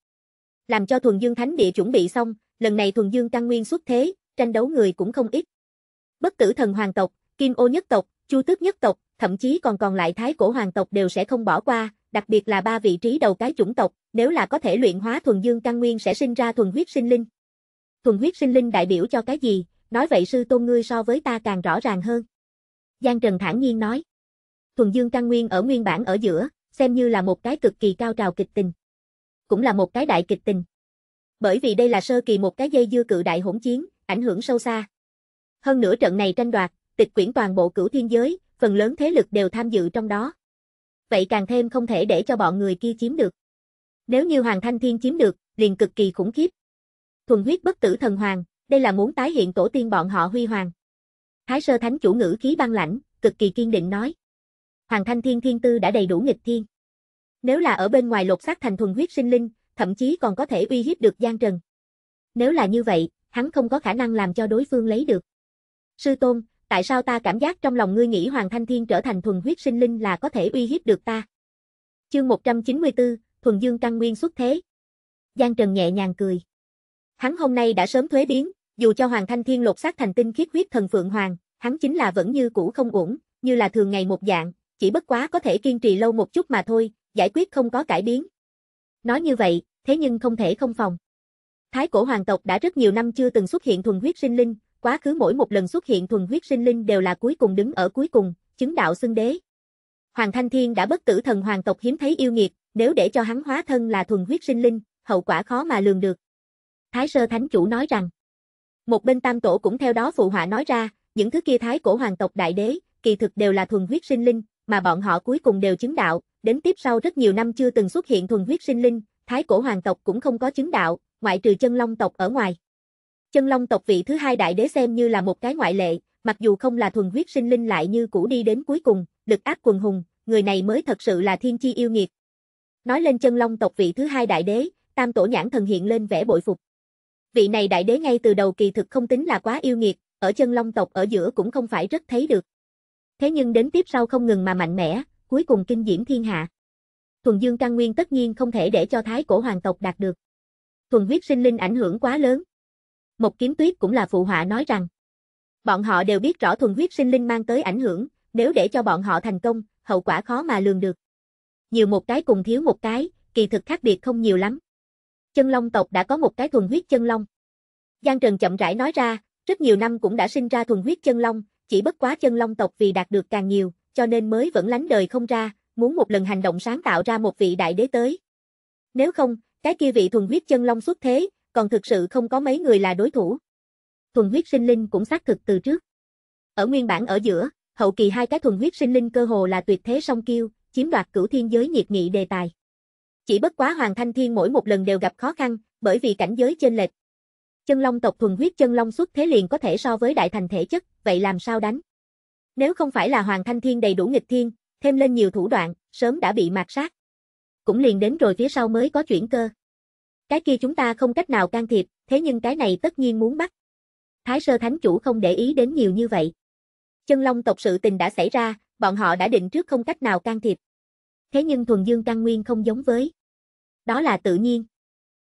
Làm cho thuần dương thánh địa chuẩn bị xong, lần này thuần dương căn nguyên xuất thế, tranh đấu người cũng không ít. Bất tử thần hoàng tộc, kim ô nhất tộc, chu tước nhất tộc, thậm chí còn còn lại thái cổ hoàng tộc đều sẽ không bỏ qua, đặc biệt là ba vị trí đầu cái chủng tộc, nếu là có thể luyện hóa thuần dương căn nguyên sẽ sinh ra thuần huyết sinh linh. Thuần huyết sinh linh đại biểu cho cái gì? Nói vậy sư tôn ngươi so với ta càng rõ ràng hơn. Giang Trần thản nhiên nói. Thuần dương căn nguyên ở nguyên bản ở giữa, xem như là một cái cực kỳ cao trào kịch tình. Cũng là một cái đại kịch tình. Bởi vì đây là sơ kỳ một cái dây dưa cự đại hỗn chiến, ảnh hưởng sâu xa. Hơn nữa trận này tranh đoạt, tịch quyển toàn bộ cửu thiên giới, phần lớn thế lực đều tham dự trong đó. Vậy càng thêm không thể để cho bọn người kia chiếm được. Nếu như Hoàng Thanh Thiên chiếm được, liền cực kỳ khủng khiếp. Thuần huyết bất tử thần hoàng, đây là muốn tái hiện tổ tiên bọn họ huy hoàng. Thái sơ thánh chủ ngữ khí băng lãnh, cực kỳ kiên định nói. Hoàng Thanh Thiên Thiên Tư đã đầy đủ nghịch thiên. Nếu là ở bên ngoài lột xác thành thuần huyết sinh linh, thậm chí còn có thể uy hiếp được Giang Trần. Nếu là như vậy, hắn không có khả năng làm cho đối phương lấy được. Sư Tôn, tại sao ta cảm giác trong lòng ngươi nghĩ Hoàng Thanh Thiên trở thành thuần huyết sinh linh là có thể uy hiếp được ta? Chương 194, Thuần Dương Căn Nguyên xuất thế. Giang Trần nhẹ nhàng cười. Hắn hôm nay đã sớm thuế biến, dù cho Hoàng Thanh Thiên lột xác thành tinh khiết huyết thần Phượng Hoàng, hắn chính là vẫn như cũ không ổn, như là thường ngày một dạng, chỉ bất quá có thể kiên trì lâu một chút mà thôi, giải quyết không có cải biến. Nói như vậy, thế nhưng không thể không phòng. Thái cổ hoàng tộc đã rất nhiều năm chưa từng xuất hiện thuần huyết sinh linh, quá khứ mỗi một lần xuất hiện thuần huyết sinh linh đều là cuối cùng đứng ở cuối cùng, chứng đạo xưng đế. Hoàng Thanh Thiên đã bất tử thần hoàng tộc hiếm thấy yêu nghiệt, nếu để cho hắn hóa thân là thuần huyết sinh linh, hậu quả khó mà lường được. Thái sơ thánh chủ nói rằng, một bên tam tổ cũng theo đó phụ họa nói ra, những thứ kia thái cổ hoàng tộc đại đế, kỳ thực đều là thuần huyết sinh linh, mà bọn họ cuối cùng đều chứng đạo, đến tiếp sau rất nhiều năm chưa từng xuất hiện thuần huyết sinh linh, thái cổ hoàng tộc cũng không có chứng đạo, ngoại trừ chân long tộc ở ngoài. Chân Long tộc vị thứ hai đại đế xem như là một cái ngoại lệ, mặc dù không là thuần huyết sinh linh lại như cũ đi đến cuối cùng, lực áp quần hùng, người này mới thật sự là thiên chi yêu nghiệt. Nói lên chân long tộc vị thứ hai đại đế, tam tổ nhãn thần hiện lên vẻ bội phục. Vị này đại đế ngay từ đầu kỳ thực không tính là quá yêu nghiệt, ở chân long tộc ở giữa cũng không phải rất thấy được. Thế nhưng đến tiếp sau không ngừng mà mạnh mẽ, cuối cùng kinh diễm thiên hạ. Thuần dương căn nguyên tất nhiên không thể để cho thái cổ hoàng tộc đạt được. Thuần huyết sinh linh ảnh hưởng quá lớn, một kiếm tuyết cũng là phụ họa nói rằng. Bọn họ đều biết rõ thuần huyết sinh linh mang tới ảnh hưởng, nếu để cho bọn họ thành công, hậu quả khó mà lường được. Nhiều một cái cùng thiếu một cái, kỳ thực khác biệt không nhiều lắm. Chân long tộc đã có một cái thuần huyết chân long. Giang Trần chậm rãi nói ra, rất nhiều năm cũng đã sinh ra thuần huyết chân long, chỉ bất quá chân long tộc vì đạt được càng nhiều, cho nên mới vẫn lánh đời không ra, muốn một lần hành động sáng tạo ra một vị đại đế tới. Nếu không, cái kia vị thuần huyết chân long xuất thế, còn thực sự không có mấy người là đối thủ. Thuần huyết sinh linh cũng xác thực từ trước. Ở nguyên bản ở giữa, hậu kỳ hai cái thuần huyết sinh linh cơ hồ là tuyệt thế song kiêu, chiếm đoạt cửu thiên giới nhiệt nghị đề tài. Chỉ bất quá Hoàng Thanh Thiên mỗi một lần đều gặp khó khăn, bởi vì cảnh giới chênh lệch. Chân Long tộc thuần huyết chân long xuất thế liền có thể so với đại thành thể chất, vậy làm sao đánh? Nếu không phải là Hoàng Thanh Thiên đầy đủ nghịch thiên, thêm lên nhiều thủ đoạn, sớm đã bị mạt sát. Cũng liền đến rồi phía sau mới có chuyển cơ. Cái kia chúng ta không cách nào can thiệp, thế nhưng cái này tất nhiên muốn bắt. Thái sơ thánh chủ không để ý đến nhiều như vậy. Chân long tộc sự tình đã xảy ra, bọn họ đã định trước không cách nào can thiệp. Thế nhưng thuần dương căn nguyên không giống với. Đó là tự nhiên.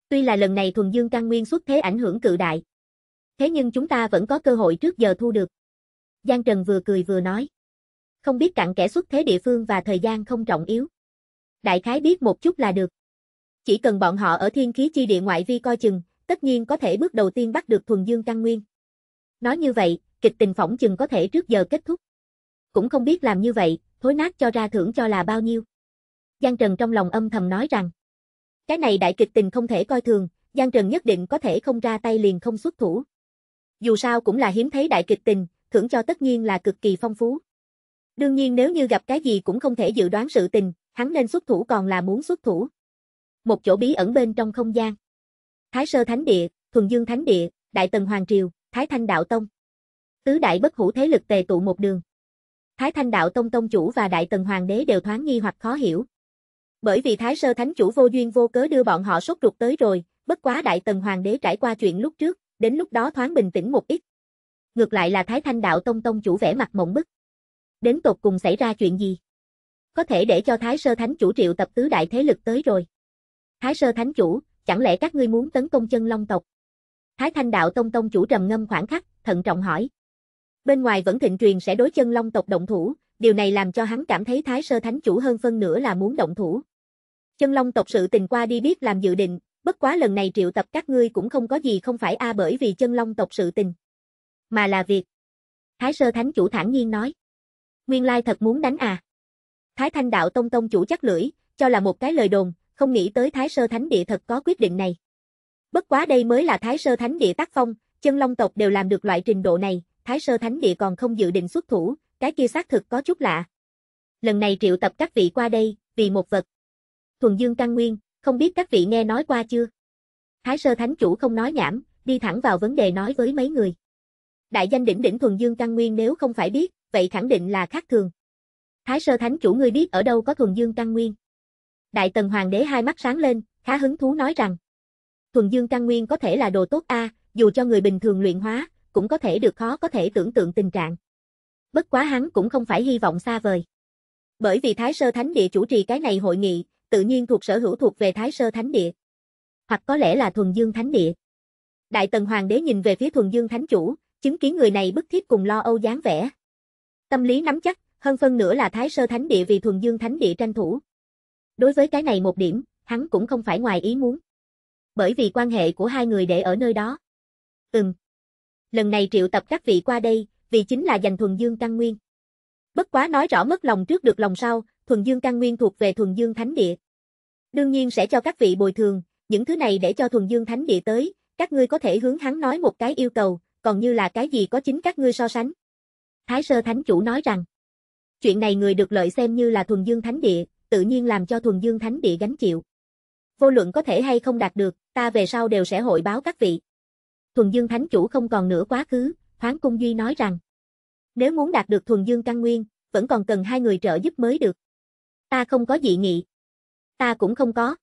Tuy là lần này thuần dương căn nguyên xuất thế ảnh hưởng cự đại. Thế nhưng chúng ta vẫn có cơ hội trước giờ thu được. Giang Trần vừa cười vừa nói. Không biết cặn kẻ xuất thế địa phương và thời gian không trọng yếu. Đại khái biết một chút là được chỉ cần bọn họ ở thiên khí chi địa ngoại vi coi chừng, tất nhiên có thể bước đầu tiên bắt được thuần dương căn nguyên. Nói như vậy, kịch tình phỏng chừng có thể trước giờ kết thúc. Cũng không biết làm như vậy, thối nát cho ra thưởng cho là bao nhiêu. Giang Trần trong lòng âm thầm nói rằng, cái này đại kịch tình không thể coi thường, Giang Trần nhất định có thể không ra tay liền không xuất thủ. Dù sao cũng là hiếm thấy đại kịch tình, thưởng cho tất nhiên là cực kỳ phong phú. Đương nhiên nếu như gặp cái gì cũng không thể dự đoán sự tình, hắn nên xuất thủ còn là muốn xuất thủ một chỗ bí ẩn bên trong không gian. Thái Sơ Thánh Địa, Thuần Dương Thánh Địa, Đại Tần Hoàng Triều, Thái Thanh Đạo Tông. Tứ đại bất hủ thế lực tề tụ một đường. Thái Thanh Đạo Tông Tông Chủ và Đại Tần Hoàng Đế đều thoáng nghi hoặc khó hiểu. Bởi vì Thái Sơ Thánh Chủ vô duyên vô cớ đưa bọn họ sốt ruột tới rồi, bất quá Đại Tần Hoàng Đế trải qua chuyện lúc trước, đến lúc đó thoáng bình tĩnh một ít. Ngược lại là Thái Thanh Đạo Tông Tông Chủ vẻ mặt mộng bức. Đến tột cùng xảy ra chuyện gì? Có thể để cho Thái Sơ Thánh Chủ triệu tập tứ đại thế lực tới rồi. Thái sơ thánh chủ, chẳng lẽ các ngươi muốn tấn công chân long tộc? Thái thanh đạo tông tông chủ trầm ngâm khoảng khắc, thận trọng hỏi. Bên ngoài vẫn thịnh truyền sẽ đối chân long tộc động thủ, điều này làm cho hắn cảm thấy thái sơ thánh chủ hơn phân nửa là muốn động thủ. Chân long tộc sự tình qua đi biết làm dự định, bất quá lần này triệu tập các ngươi cũng không có gì không phải a bởi vì chân long tộc sự tình. Mà là việc. Thái sơ thánh chủ thản nhiên nói. Nguyên lai thật muốn đánh à. Thái thanh đạo tông tông chủ chắc lưỡi, cho là một cái lời đồn, không nghĩ tới Thái Sơ Thánh Địa thật có quyết định này. Bất quá đây mới là Thái Sơ Thánh Địa tác phong, chân long tộc đều làm được loại trình độ này, Thái Sơ Thánh Địa còn không dự định xuất thủ, cái kia xác thực có chút lạ. Lần này triệu tập các vị qua đây, vì một vật. Thuần Dương Căn Nguyên, không biết các vị nghe nói qua chưa? Thái Sơ Thánh Chủ không nói nhảm, đi thẳng vào vấn đề nói với mấy người. Đại danh đỉnh đỉnh Thuần Dương Căn Nguyên nếu không phải biết, vậy khẳng định là khác thường. Thái Sơ Thánh Chủ ngươi biết ở đâu có Thuần Dương Căn Nguyên? Đại tần hoàng đế hai mắt sáng lên, khá hứng thú nói rằng. Thuần dương căn nguyên có thể là đồ tốt a, dù cho người bình thường luyện hóa, cũng có thể được khó có thể tưởng tượng tình trạng. Bất quá hắn cũng không phải hy vọng xa vời. Bởi vì Thái Sơ Thánh Địa chủ trì cái này hội nghị, tự nhiên thuộc sở hữu thuộc về Thái Sơ Thánh Địa. Hoặc có lẽ là Thuần Dương Thánh Địa. Đại Tần Hoàng đế nhìn về phía Thuần Dương Thánh Chủ, chứng kiến người này bức thiết cùng lo âu dáng vẻ. Tâm lý nắm chắc, hơn phân nữa là Thái Sơ Thánh Địa vì Thuần Dương Thánh Địa tranh thủ. Đối với cái này một điểm, hắn cũng không phải ngoài ý muốn. Bởi vì quan hệ của hai người để ở nơi đó. Ừm. Lần này triệu tập các vị qua đây, vì chính là dành thuần dương căn nguyên. Bất quá nói rõ mất lòng trước được lòng sau, thuần dương căn nguyên thuộc về thuần dương thánh địa. Đương nhiên sẽ cho các vị bồi thường, những thứ này để cho thuần dương thánh địa tới, các ngươi có thể hướng hắn nói một cái yêu cầu, còn như là cái gì có chính các ngươi so sánh. Thái sơ thánh chủ nói rằng, chuyện này người được lợi xem như là thuần dương thánh địa, tự nhiên làm cho thuần dương thánh địa gánh chịu. Vô luận có thể hay không đạt được, ta về sau đều sẽ hội báo các vị. Thuần dương thánh chủ không còn nữa quá khứ, Thoáng Cung Duy nói rằng, nếu muốn đạt được thuần dương căn nguyên, vẫn còn cần hai người trợ giúp mới được. Ta không có dị nghị. Ta cũng không có.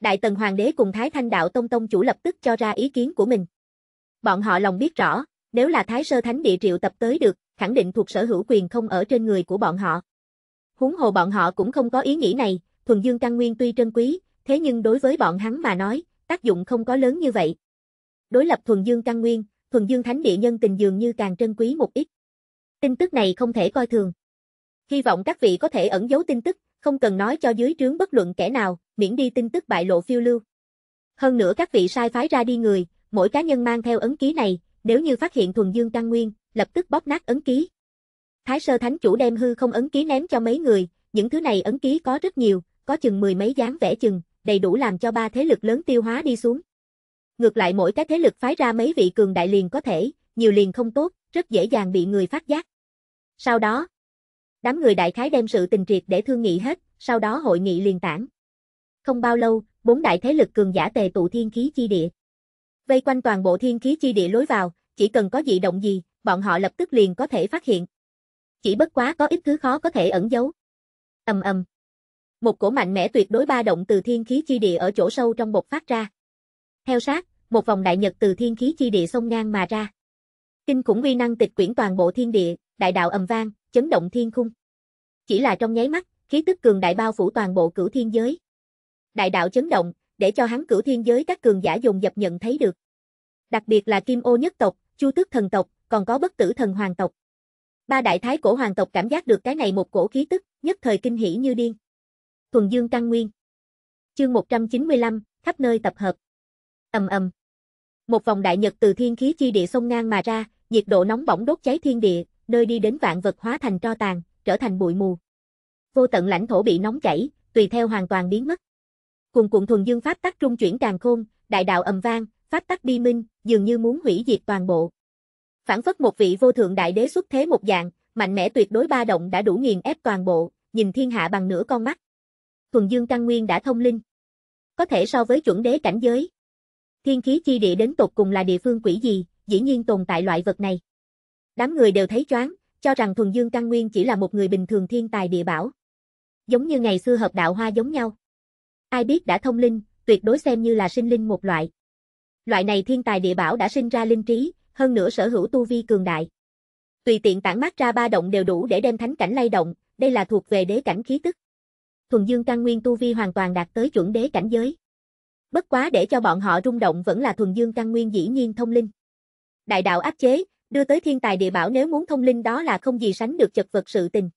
Đại tần hoàng đế cùng Thái Thanh đạo tông tông chủ lập tức cho ra ý kiến của mình. Bọn họ lòng biết rõ, nếu là Thái Sơ Thánh địa triệu tập tới được, khẳng định thuộc sở hữu quyền không ở trên người của bọn họ huống hồ bọn họ cũng không có ý nghĩ này, thuần dương căn nguyên tuy trân quý, thế nhưng đối với bọn hắn mà nói, tác dụng không có lớn như vậy. Đối lập thuần dương căn nguyên, thuần dương thánh địa nhân tình dường như càng trân quý một ít. Tin tức này không thể coi thường. Hy vọng các vị có thể ẩn giấu tin tức, không cần nói cho dưới trướng bất luận kẻ nào, miễn đi tin tức bại lộ phiêu lưu. Hơn nữa các vị sai phái ra đi người, mỗi cá nhân mang theo ấn ký này, nếu như phát hiện thuần dương căn nguyên, lập tức bóp nát ấn ký. Thái Sơ Thánh Chủ đem hư không ấn ký ném cho mấy người, những thứ này ấn ký có rất nhiều, có chừng mười mấy dáng vẽ chừng, đầy đủ làm cho ba thế lực lớn tiêu hóa đi xuống. Ngược lại mỗi cái thế lực phái ra mấy vị cường đại liền có thể, nhiều liền không tốt, rất dễ dàng bị người phát giác. Sau đó, đám người đại khái đem sự tình triệt để thương nghị hết, sau đó hội nghị liền tản. Không bao lâu, bốn đại thế lực cường giả tề tụ thiên khí chi địa. Vây quanh toàn bộ thiên khí chi địa lối vào, chỉ cần có dị động gì, bọn họ lập tức liền có thể phát hiện. Chỉ bất quá có ít thứ khó có thể ẩn giấu. Ầm ầm. Một cổ mạnh mẽ tuyệt đối ba động từ thiên khí chi địa ở chỗ sâu trong bột phát ra. Theo sát, một vòng đại nhật từ thiên khí chi địa xông ngang mà ra. Kinh khủng uy năng tịch quyển toàn bộ thiên địa, đại đạo ầm vang, chấn động thiên khung. Chỉ là trong nháy mắt, khí tức cường đại bao phủ toàn bộ cửu thiên giới. Đại đạo chấn động, để cho hắn cửu thiên giới các cường giả dùng dập nhận thấy được. Đặc biệt là Kim Ô nhất tộc, Chu Tước thần tộc, còn có bất tử thần hoàng tộc. Ba đại thái cổ hoàng tộc cảm giác được cái này một cổ khí tức, nhất thời kinh hỉ như điên. Thuần Dương Căn Nguyên Chương 195, khắp nơi tập hợp. ầm ầm Một vòng đại nhật từ thiên khí chi địa sông ngang mà ra, nhiệt độ nóng bỏng đốt cháy thiên địa, nơi đi đến vạn vật hóa thành tro tàn, trở thành bụi mù. Vô tận lãnh thổ bị nóng chảy, tùy theo hoàn toàn biến mất. Cùng cuộn thuần dương pháp tắc trung chuyển càng khôn, đại đạo ầm vang, pháp tắc bi minh, dường như muốn hủy diệt toàn bộ. Phản phất một vị vô thượng đại đế xuất thế một dạng, mạnh mẽ tuyệt đối ba động đã đủ nghiền ép toàn bộ, nhìn thiên hạ bằng nửa con mắt. Thuần dương căn nguyên đã thông linh. Có thể so với chuẩn đế cảnh giới. Thiên khí chi địa đến tột cùng là địa phương quỷ gì, dĩ nhiên tồn tại loại vật này. Đám người đều thấy choáng, cho rằng thuần dương căn nguyên chỉ là một người bình thường thiên tài địa bảo. Giống như ngày xưa hợp đạo hoa giống nhau. Ai biết đã thông linh, tuyệt đối xem như là sinh linh một loại. Loại này thiên tài địa bảo đã sinh ra linh trí, hơn nữa sở hữu tu vi cường đại. Tùy tiện tản mát ra ba động đều đủ để đem thánh cảnh lay động, đây là thuộc về đế cảnh khí tức. Thuần Dương căn nguyên tu vi hoàn toàn đạt tới chuẩn đế cảnh giới. Bất quá để cho bọn họ rung động vẫn là Thuần Dương căn nguyên dĩ nhiên thông linh. Đại đạo áp chế, đưa tới thiên tài địa bảo nếu muốn thông linh đó là không gì sánh được chật vật sự tình.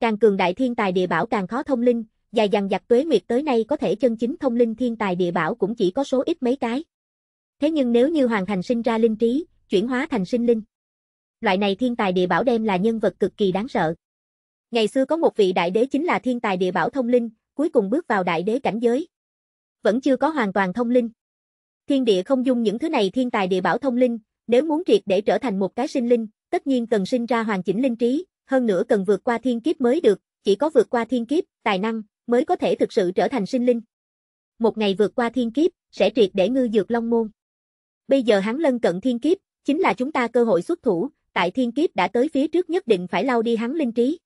Càng cường đại thiên tài địa bảo càng khó thông linh, dài dằng dặc tuế nguyệt tới nay có thể chân chính thông linh thiên tài địa bảo cũng chỉ có số ít mấy cái. Thế nhưng nếu như hoàn thành sinh ra linh trí, chuyển hóa thành sinh linh. Loại này thiên tài địa bảo đem là nhân vật cực kỳ đáng sợ. Ngày xưa có một vị đại đế chính là thiên tài địa bảo thông linh, cuối cùng bước vào đại đế cảnh giới. Vẫn chưa có hoàn toàn thông linh. Thiên địa không dung những thứ này thiên tài địa bảo thông linh, nếu muốn triệt để trở thành một cái sinh linh, tất nhiên cần sinh ra hoàn chỉnh linh trí, hơn nữa cần vượt qua thiên kiếp mới được, chỉ có vượt qua thiên kiếp, tài năng mới có thể thực sự trở thành sinh linh. Một ngày vượt qua thiên kiếp, sẽ triệt để ngư dược long môn. Bây giờ hắn lân cận thiên kiếp, chính là chúng ta cơ hội xuất thủ, tại thiên kiếp đã tới phía trước nhất định phải lau đi hắn linh trí.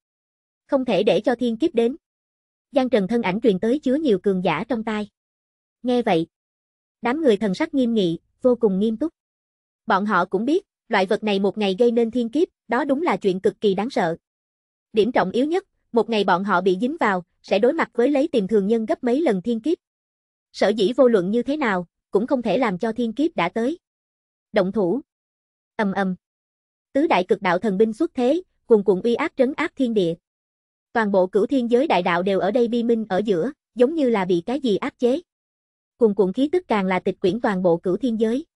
Không thể để cho thiên kiếp đến. Giang Trần thân ảnh truyền tới chứa nhiều cường giả trong tai. Nghe vậy, đám người thần sắc nghiêm nghị, vô cùng nghiêm túc. Bọn họ cũng biết, loại vật này một ngày gây nên thiên kiếp, đó đúng là chuyện cực kỳ đáng sợ. Điểm trọng yếu nhất, một ngày bọn họ bị dính vào, sẽ đối mặt với lấy tìm thường nhân gấp mấy lần thiên kiếp. Sở dĩ vô luận như thế nào, cũng không thể làm cho thiên kiếp đã tới. Động thủ, Ầm ầm. Tứ đại cực đạo thần binh xuất thế, cuồn cuộn uy áp trấn áp thiên địa. Toàn bộ cửu thiên giới đại đạo đều ở đây bi minh ở giữa, giống như là bị cái gì áp chế. Cuồn cuộn khí tức càng là tịch quyển toàn bộ cửu thiên giới.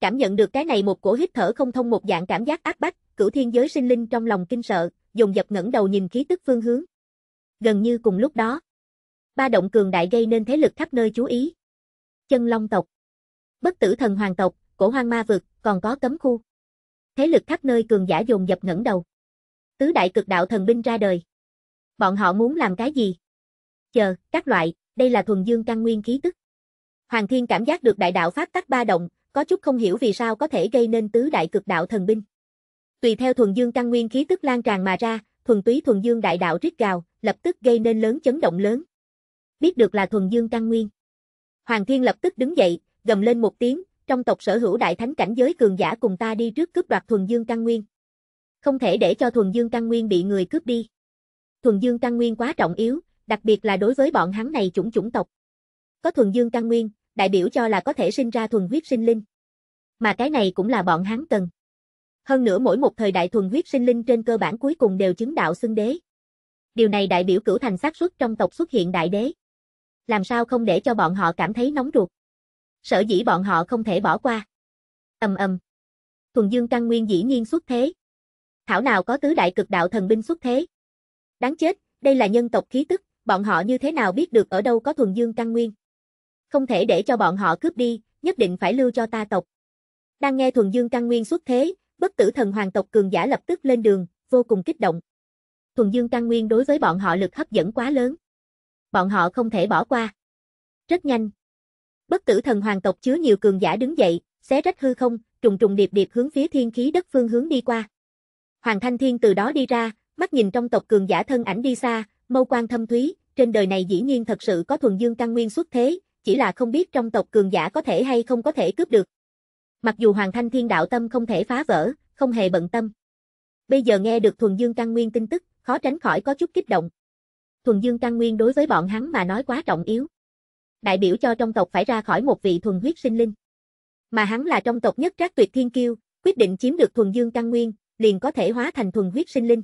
Cảm nhận được cái này một cổ hít thở không thông một dạng cảm giác áp bách, cửu thiên giới sinh linh trong lòng kinh sợ, dùng dập ngẩng đầu nhìn khí tức phương hướng. Gần như cùng lúc đó, ba động cường đại gây nên thế lực khắp nơi chú ý. Chân Long tộc, Bất Tử Thần Hoàng tộc, cổ hoang ma vực, còn có cấm khu. Thế lực khắp nơi cường giả dồn dập ngẩng đầu. Tứ đại cực đạo thần binh ra đời. Bọn họ muốn làm cái gì? Chờ, các loại, đây là thuần dương căn nguyên khí tức. Hoàng Thiên cảm giác được đại đạo phát tắc ba động, có chút không hiểu vì sao có thể gây nên tứ đại cực đạo thần binh. Tùy theo thuần dương căn nguyên khí tức lan tràn mà ra, thuần túy thuần dương đại đạo rít gào, lập tức gây nên lớn chấn động lớn. Biết được là thuần dương căn nguyên. Hoàng Thiên lập tức đứng dậy, gầm lên một tiếng, trong tộc sở hữu đại thánh cảnh giới cường giả cùng ta đi trước cướp đoạt thuần dương căn nguyên. Không thể để cho thuần dương căn nguyên bị người cướp đi. Thuần dương căn nguyên quá trọng yếu, đặc biệt là đối với bọn hắn này chủng chủng tộc. Có thuần dương căn nguyên, đại biểu cho là có thể sinh ra thuần huyết sinh linh. Mà cái này cũng là bọn hắn cần. Hơn nữa mỗi một thời đại thuần huyết sinh linh trên cơ bản cuối cùng đều chứng đạo xưng đế. Điều này đại biểu cửu thành xác suất trong tộc xuất hiện đại đế. Làm sao không để cho bọn họ cảm thấy nóng ruột sở dĩ bọn họ không thể bỏ qua. Ầm ầm. Thuần Dương căn nguyên dĩ nhiên xuất thế. Thảo nào có tứ đại cực đạo thần binh xuất thế. Đáng chết, đây là nhân tộc khí tức, bọn họ như thế nào biết được ở đâu có Thuần Dương căn nguyên. Không thể để cho bọn họ cướp đi, nhất định phải lưu cho ta tộc. Đang nghe Thuần Dương căn nguyên xuất thế, bất tử thần hoàng tộc cường giả lập tức lên đường, vô cùng kích động. Thuần Dương căn nguyên đối với bọn họ lực hấp dẫn quá lớn. Bọn họ không thể bỏ qua. Rất nhanh, Bất tử thần hoàng tộc chứa nhiều cường giả đứng dậy, xé rách hư không, trùng trùng điệp điệp hướng phía thiên khí đất phương hướng đi qua. Hoàng Thanh Thiên từ đó đi ra, mắt nhìn trong tộc cường giả thân ảnh đi xa, mâu quan thâm thúy, trên đời này dĩ nhiên thật sự có thuần dương căn nguyên xuất thế, chỉ là không biết trong tộc cường giả có thể hay không có thể cướp được. Mặc dù Hoàng Thanh Thiên đạo tâm không thể phá vỡ, không hề bận tâm. Bây giờ nghe được thuần dương căn nguyên tin tức, khó tránh khỏi có chút kích động. Thuần dương căn nguyên đối với bọn hắn mà nói quá trọng yếu đại biểu cho trong tộc phải ra khỏi một vị thuần huyết sinh linh. Mà hắn là trong tộc nhất trác tuyệt thiên kiêu, quyết định chiếm được thuần dương căn nguyên, liền có thể hóa thành thuần huyết sinh linh.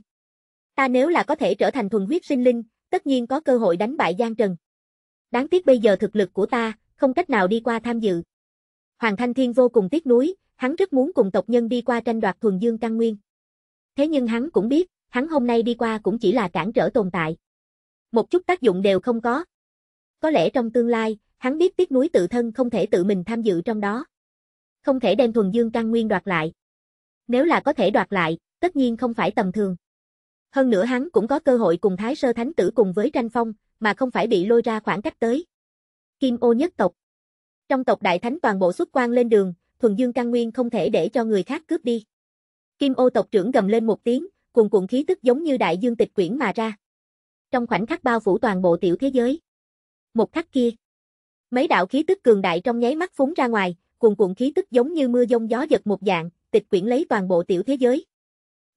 Ta nếu là có thể trở thành thuần huyết sinh linh, tất nhiên có cơ hội đánh bại Giang Trần. Đáng tiếc bây giờ thực lực của ta, không cách nào đi qua tham dự. Hoàng Thanh Thiên vô cùng tiếc nuối, hắn rất muốn cùng tộc nhân đi qua tranh đoạt thuần dương căn nguyên. Thế nhưng hắn cũng biết, hắn hôm nay đi qua cũng chỉ là cản trở tồn tại. Một chút tác dụng đều không có. Có lẽ trong tương lai, hắn biết tiếc núi tự thân không thể tự mình tham dự trong đó. Không thể đem thuần dương căn nguyên đoạt lại. Nếu là có thể đoạt lại, tất nhiên không phải tầm thường. Hơn nữa hắn cũng có cơ hội cùng Thái Sơ Thánh Tử cùng với tranh phong, mà không phải bị lôi ra khoảng cách tới. Kim ô nhất tộc. Trong tộc đại thánh toàn bộ xuất quan lên đường, thuần dương căn nguyên không thể để cho người khác cướp đi. Kim ô tộc trưởng gầm lên một tiếng, cuồn cuộn khí tức giống như đại dương tịch quyển mà ra. Trong khoảnh khắc bao phủ toàn bộ tiểu thế giới. Một khắc kia, mấy đạo khí tức cường đại trong nháy mắt phúng ra ngoài, cuồn cuộn khí tức giống như mưa giông gió giật một dạng, tịch quyển lấy toàn bộ tiểu thế giới.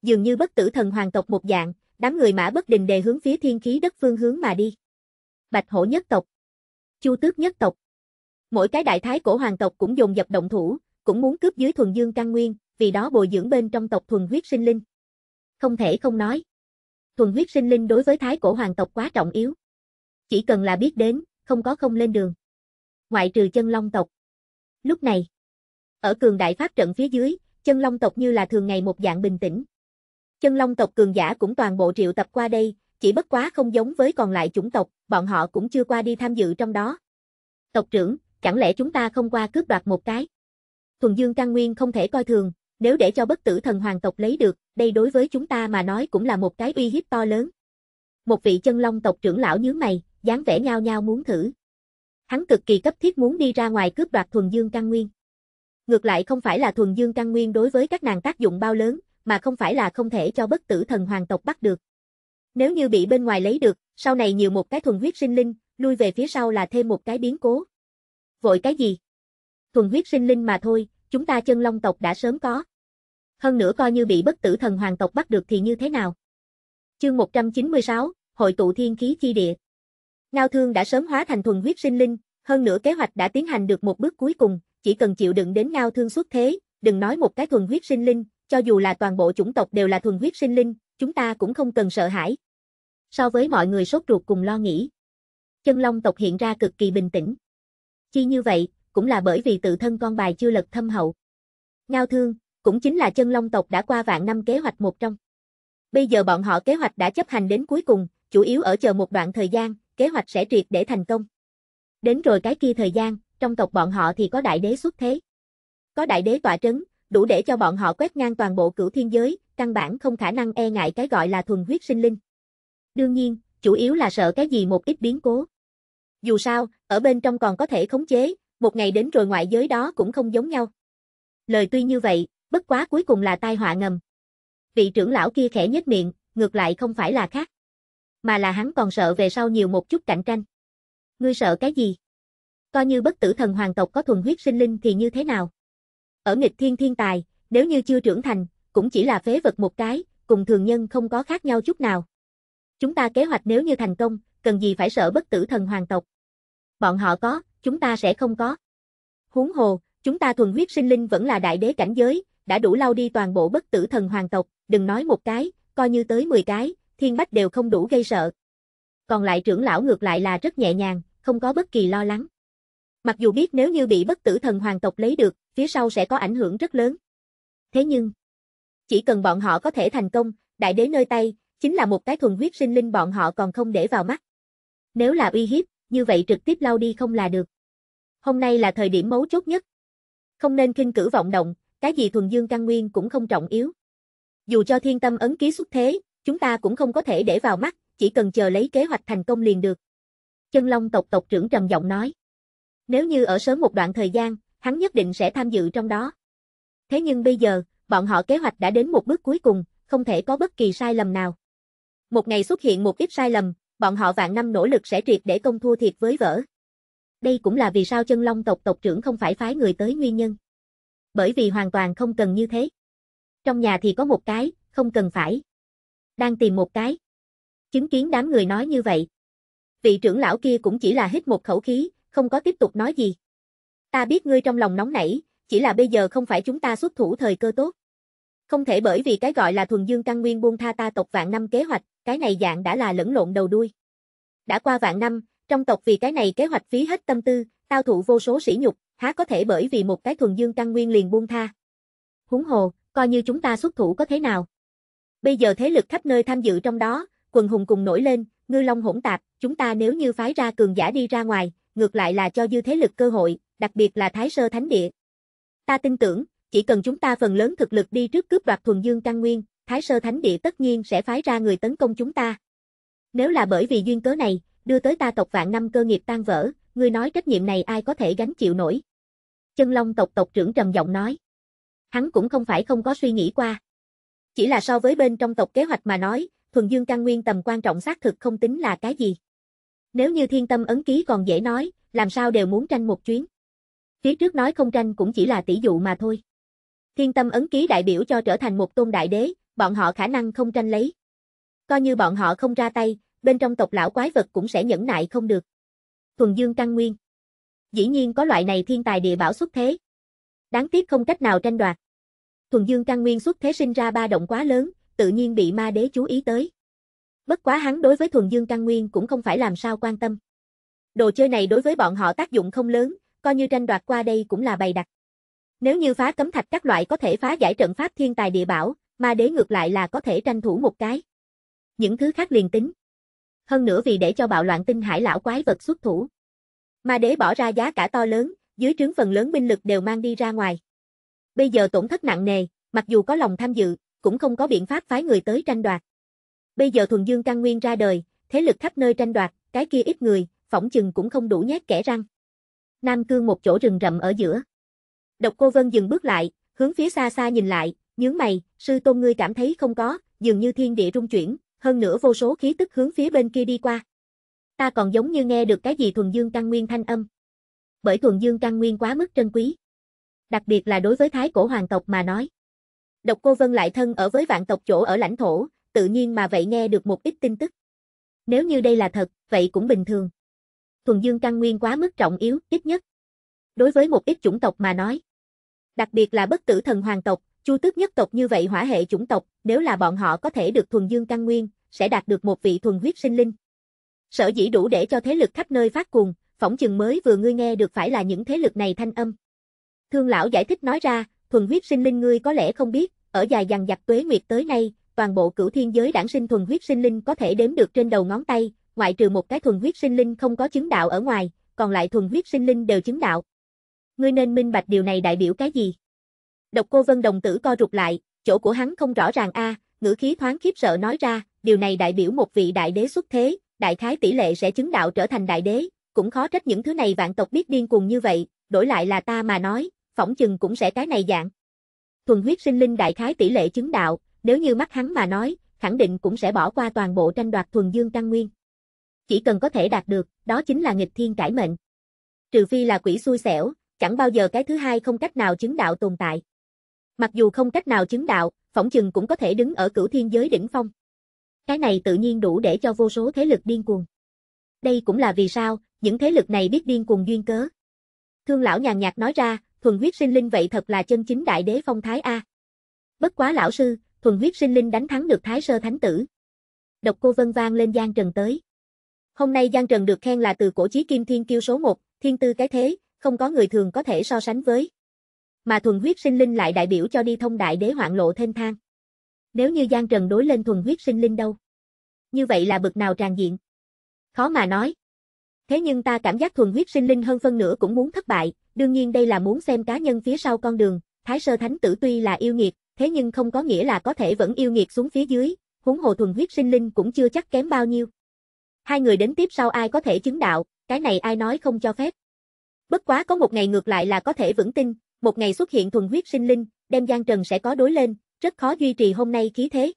Dường như bất tử thần hoàng tộc một dạng, đám người mã bất đình đề hướng phía thiên khí đất phương hướng mà đi. Bạch hổ nhất tộc, Chu Tước nhất tộc. Mỗi cái đại thái cổ hoàng tộc cũng dồn dập động thủ, cũng muốn cướp dưới thuần dương căn nguyên, vì đó bồi dưỡng bên trong tộc thuần huyết sinh linh. Không thể không nói, thuần huyết sinh linh đối với thái cổ hoàng tộc quá trọng yếu. Chỉ cần là biết đến, không có không lên đường. Ngoại trừ chân long tộc. Lúc này, ở cường đại pháp trận phía dưới, chân long tộc như là thường ngày một dạng bình tĩnh. Chân long tộc cường giả cũng toàn bộ triệu tập qua đây, chỉ bất quá không giống với còn lại chủng tộc, bọn họ cũng chưa qua đi tham dự trong đó. Tộc trưởng, chẳng lẽ chúng ta không qua cướp đoạt một cái? Thuần Dương căn nguyên không thể coi thường, nếu để cho bất tử thần hoàng tộc lấy được, đây đối với chúng ta mà nói cũng là một cái uy hiếp to lớn. Một vị chân long tộc trưởng lão nhướng mày, dáng vẻ nhao nhao muốn thử. Hắn cực kỳ cấp thiết muốn đi ra ngoài cướp đoạt thuần dương căn nguyên. Ngược lại không phải là thuần dương căn nguyên đối với các nàng tác dụng bao lớn, mà không phải là không thể cho bất tử thần hoàng tộc bắt được. Nếu như bị bên ngoài lấy được, sau này nhiều một cái thuần huyết sinh linh, lui về phía sau là thêm một cái biến cố. Vội cái gì? Thuần huyết sinh linh mà thôi, chúng ta chân long tộc đã sớm có. Hơn nữa coi như bị bất tử thần hoàng tộc bắt được thì như thế nào? Chương 196, Hội tụ thiên khí chi địa. Ngao Thương đã sớm hóa thành thuần huyết sinh linh, hơn nữa kế hoạch đã tiến hành được một bước cuối cùng, chỉ cần chịu đựng đến Ngao Thương xuất thế, đừng nói một cái thuần huyết sinh linh, cho dù là toàn bộ chủng tộc đều là thuần huyết sinh linh, chúng ta cũng không cần sợ hãi. So với mọi người sốt ruột cùng lo nghĩ, chân long tộc hiện ra cực kỳ bình tĩnh. Chi như vậy, cũng là bởi vì tự thân con bài chưa lật thâm hậu. Ngao Thương, cũng chính là chân long tộc đã qua vạn năm kế hoạch một trong. Bây giờ bọn họ kế hoạch đã chấp hành đến cuối cùng, chủ yếu ở chờ một đoạn thời gian, kế hoạch sẽ triệt để thành công. Đến rồi cái kia thời gian, trong tộc bọn họ thì có đại đế xuất thế. Có đại đế tọa trấn, đủ để cho bọn họ quét ngang toàn bộ cửu thiên giới, căn bản không khả năng e ngại cái gọi là thuần huyết sinh linh. Đương nhiên, chủ yếu là sợ cái gì một ít biến cố. Dù sao, ở bên trong còn có thể khống chế, một ngày đến rồi ngoại giới đó cũng không giống nhau. Lời tuy như vậy, bất quá cuối cùng là tai họa ngầm. Vị trưởng lão kia khẽ nhếch miệng, ngược lại không phải là khác mà là hắn còn sợ về sau nhiều một chút cạnh tranh. Ngươi sợ cái gì? Coi như bất tử thần hoàng tộc có thuần huyết sinh linh thì như thế nào? Ở nghịch thiên thiên tài, nếu như chưa trưởng thành, cũng chỉ là phế vật một cái, cùng thường nhân không có khác nhau chút nào. Chúng ta kế hoạch nếu như thành công, cần gì phải sợ bất tử thần hoàng tộc? Bọn họ có, chúng ta sẽ không có. Huống hồ, chúng ta thuần huyết sinh linh vẫn là đại đế cảnh giới, đã đủ lau đi toàn bộ bất tử thần hoàng tộc, đừng nói một cái, coi như tới 10 cái, thiên bách đều không đủ gây sợ. Còn lại trưởng lão ngược lại là rất nhẹ nhàng, không có bất kỳ lo lắng. Mặc dù biết nếu như bị bất tử thần hoàng tộc lấy được, phía sau sẽ có ảnh hưởng rất lớn. Thế nhưng, chỉ cần bọn họ có thể thành công, đại đế nơi tay, chính là một cái thuần huyết sinh linh bọn họ còn không để vào mắt. Nếu là uy hiếp, như vậy trực tiếp lao đi không là được. Hôm nay là thời điểm mấu chốt nhất. Không nên kinh cử vọng động, cái gì thuần dương căn nguyên cũng không trọng yếu. Dù cho thiên tâm ấn ký xuất thế, chúng ta cũng không có thể để vào mắt, chỉ cần chờ lấy kế hoạch thành công liền được. Chân Long tộc tộc trưởng trầm giọng nói. Nếu như ở sớm một đoạn thời gian, hắn nhất định sẽ tham dự trong đó. Thế nhưng bây giờ, bọn họ kế hoạch đã đến một bước cuối cùng, không thể có bất kỳ sai lầm nào. Một ngày xuất hiện một ít sai lầm, bọn họ vạn năm nỗ lực sẽ triệt để công thua thiệt với vỡ. Đây cũng là vì sao chân long tộc tộc trưởng không phải phái người tới nguyên nhân. Bởi vì hoàn toàn không cần như thế. Trong nhà thì có một cái, không cần phải đang tìm một cái. Chứng kiến đám người nói như vậy. Vị trưởng lão kia cũng chỉ là hít một khẩu khí, không có tiếp tục nói gì. Ta biết ngươi trong lòng nóng nảy, chỉ là bây giờ không phải chúng ta xuất thủ thời cơ tốt. Không thể bởi vì cái gọi là thuần dương căn nguyên buông tha ta tộc vạn năm kế hoạch, cái này dạng đã là lẫn lộn đầu đuôi. Đã qua vạn năm, trong tộc vì cái này kế hoạch phí hết tâm tư, tao thụ vô số sỉ nhục, há có thể bởi vì một cái thuần dương căn nguyên liền buông tha. Húng hồ, coi như chúng ta xuất thủ có thế nào. Bây giờ thế lực khắp nơi tham dự trong đó, quần hùng cùng nổi lên, ngư long hỗn tạp, chúng ta nếu như phái ra cường giả đi ra ngoài, ngược lại là cho dư thế lực cơ hội, đặc biệt là Thái Sơ Thánh Địa. Ta tin tưởng, chỉ cần chúng ta phần lớn thực lực đi trước cướp đoạt thuần dương căn nguyên, Thái Sơ Thánh Địa tất nhiên sẽ phái ra người tấn công chúng ta. Nếu là bởi vì duyên cớ này, đưa tới ta tộc vạn năm cơ nghiệp tan vỡ, ngươi nói trách nhiệm này ai có thể gánh chịu nổi. Chân Long tộc tộc trưởng trầm giọng nói. Hắn cũng không phải không có suy nghĩ qua. Chỉ là so với bên trong tộc kế hoạch mà nói, thuần dương căn nguyên tầm quan trọng xác thực không tính là cái gì. Nếu như thiên tâm ấn ký còn dễ nói, làm sao đều muốn tranh một chuyến. Phía trước nói không tranh cũng chỉ là tỷ dụ mà thôi. Thiên tâm ấn ký đại biểu cho trở thành một tôn đại đế, bọn họ khả năng không tranh lấy. Coi như bọn họ không ra tay, bên trong tộc lão quái vật cũng sẽ nhẫn nại không được. Thuần dương căn nguyên. Dĩ nhiên có loại này thiên tài địa bảo xuất thế. Đáng tiếc không cách nào tranh đoạt thuần dương căn nguyên xuất thế sinh ra ba động quá lớn, tự nhiên bị ma đế chú ý tới. Bất quá hắn đối với thuần dương căn nguyên cũng không phải làm sao quan tâm. Đồ chơi này đối với bọn họ tác dụng không lớn, coi như tranh đoạt qua đây cũng là bày đặt. Nếu như phá cấm thạch các loại có thể phá giải trận pháp thiên tài địa bảo, ma đế ngược lại là có thể tranh thủ một cái. Những thứ khác liền tính. Hơn nữa vì để cho bạo loạn tinh hải lão quái vật xuất thủ. Ma đế bỏ ra giá cả to lớn, dưới trướng phần lớn binh lực đều mang đi ra ngoài. Bây giờ tổn thất nặng nề, mặc dù có lòng tham dự, cũng không có biện pháp phái người tới tranh đoạt. Bây giờ thuần dương căn nguyên ra đời, thế lực khắp nơi tranh đoạt, cái kia ít người, phỏng chừng cũng không đủ nhét kẻ răng. Nam cương một chỗ rừng rậm ở giữa. Độc cô Vân dừng bước lại, hướng phía xa xa nhìn lại, nhướng mày, sư tôn ngươi cảm thấy không có, dường như thiên địa rung chuyển, hơn nữa vô số khí tức hướng phía bên kia đi qua. Ta còn giống như nghe được cái gì thuần dương căn nguyên thanh âm. Bởi thuần dương căn nguyên quá mức trân quý đặc biệt là đối với thái cổ hoàng tộc mà nói. Độc Cô Vân lại thân ở với vạn tộc chỗ ở lãnh thổ, tự nhiên mà vậy nghe được một ít tin tức. Nếu như đây là thật, vậy cũng bình thường. Thuần dương căn nguyên quá mức trọng yếu, ít nhất. Đối với một ít chủng tộc mà nói. Đặc biệt là bất tử thần hoàng tộc, chu tước nhất tộc như vậy hỏa hệ chủng tộc, nếu là bọn họ có thể được thuần dương căn nguyên, sẽ đạt được một vị thuần huyết sinh linh. Sở dĩ đủ để cho thế lực khắp nơi phát cuồng, phỏng chừng mới vừa ngươi nghe được phải là những thế lực này thanh âm. Thương lão giải thích nói ra, thuần huyết sinh linh ngươi có lẽ không biết, ở dài dằng dặc tuế nguyệt tới nay, toàn bộ cửu thiên giới đảng sinh thuần huyết sinh linh có thể đếm được trên đầu ngón tay, ngoại trừ một cái thuần huyết sinh linh không có chứng đạo ở ngoài, còn lại thuần huyết sinh linh đều chứng đạo. Ngươi nên minh bạch điều này đại biểu cái gì? Độc cô Vân đồng tử co rụt lại, chỗ của hắn không rõ ràng a, ngữ khí thoáng khiếp sợ nói ra, điều này đại biểu một vị đại đế xuất thế, đại khái tỷ lệ sẽ chứng đạo trở thành đại đế, cũng khó trách những thứ này vạn tộc biết điên cuồng như vậy, đổi lại là ta mà nói, phỏng chừng cũng sẽ cái này dạng. Thuần huyết sinh linh đại khái tỷ lệ chứng đạo, nếu như mắt hắn mà nói, khẳng định cũng sẽ bỏ qua toàn bộ tranh đoạt thuần dương căn nguyên. Chỉ cần có thể đạt được, đó chính là nghịch thiên cải mệnh. Trừ phi là quỷ xui xẻo, chẳng bao giờ cái thứ hai không cách nào chứng đạo tồn tại. Mặc dù không cách nào chứng đạo, phỏng chừng cũng có thể đứng ở cửu thiên giới đỉnh phong. Cái này tự nhiên đủ để cho vô số thế lực điên cuồng. Đây cũng là vì sao, những thế lực này biết điên cuồng duyên cớ. Thương lão nhàn nhạt nói ra, thuần huyết sinh linh vậy thật là chân chính đại đế phong thái A. Bất quá lão sư, thuần huyết sinh linh đánh thắng được thái sơ thánh tử. Độc cô vân vang lên Giang Trần tới. Hôm nay Giang Trần được khen là từ cổ chí kim thiên kiêu số một, thiên tư cái thế, không có người thường có thể so sánh với. Mà thuần huyết sinh linh lại đại biểu cho đi thông đại đế hoạn lộ thênh thang. Nếu như Giang Trần đối lên thuần huyết sinh linh đâu? Như vậy là bực nào tràn diện? Khó mà nói, Thế nhưng ta cảm giác thuần huyết sinh linh hơn phân nửa cũng muốn thất bại, đương nhiên đây là muốn xem cá nhân phía sau con đường, Thái Sơ Thánh Tử tuy là yêu nghiệt, thế nhưng không có nghĩa là có thể vẫn yêu nghiệt xuống phía dưới, huống hồ thuần huyết sinh linh cũng chưa chắc kém bao nhiêu. Hai người đến tiếp sau ai có thể chứng đạo, cái này ai nói không cho phép. Bất quá có một ngày ngược lại là có thể vững tin, một ngày xuất hiện thuần huyết sinh linh, đem Giang Trần sẽ có đối lên, rất khó duy trì hôm nay khí thế.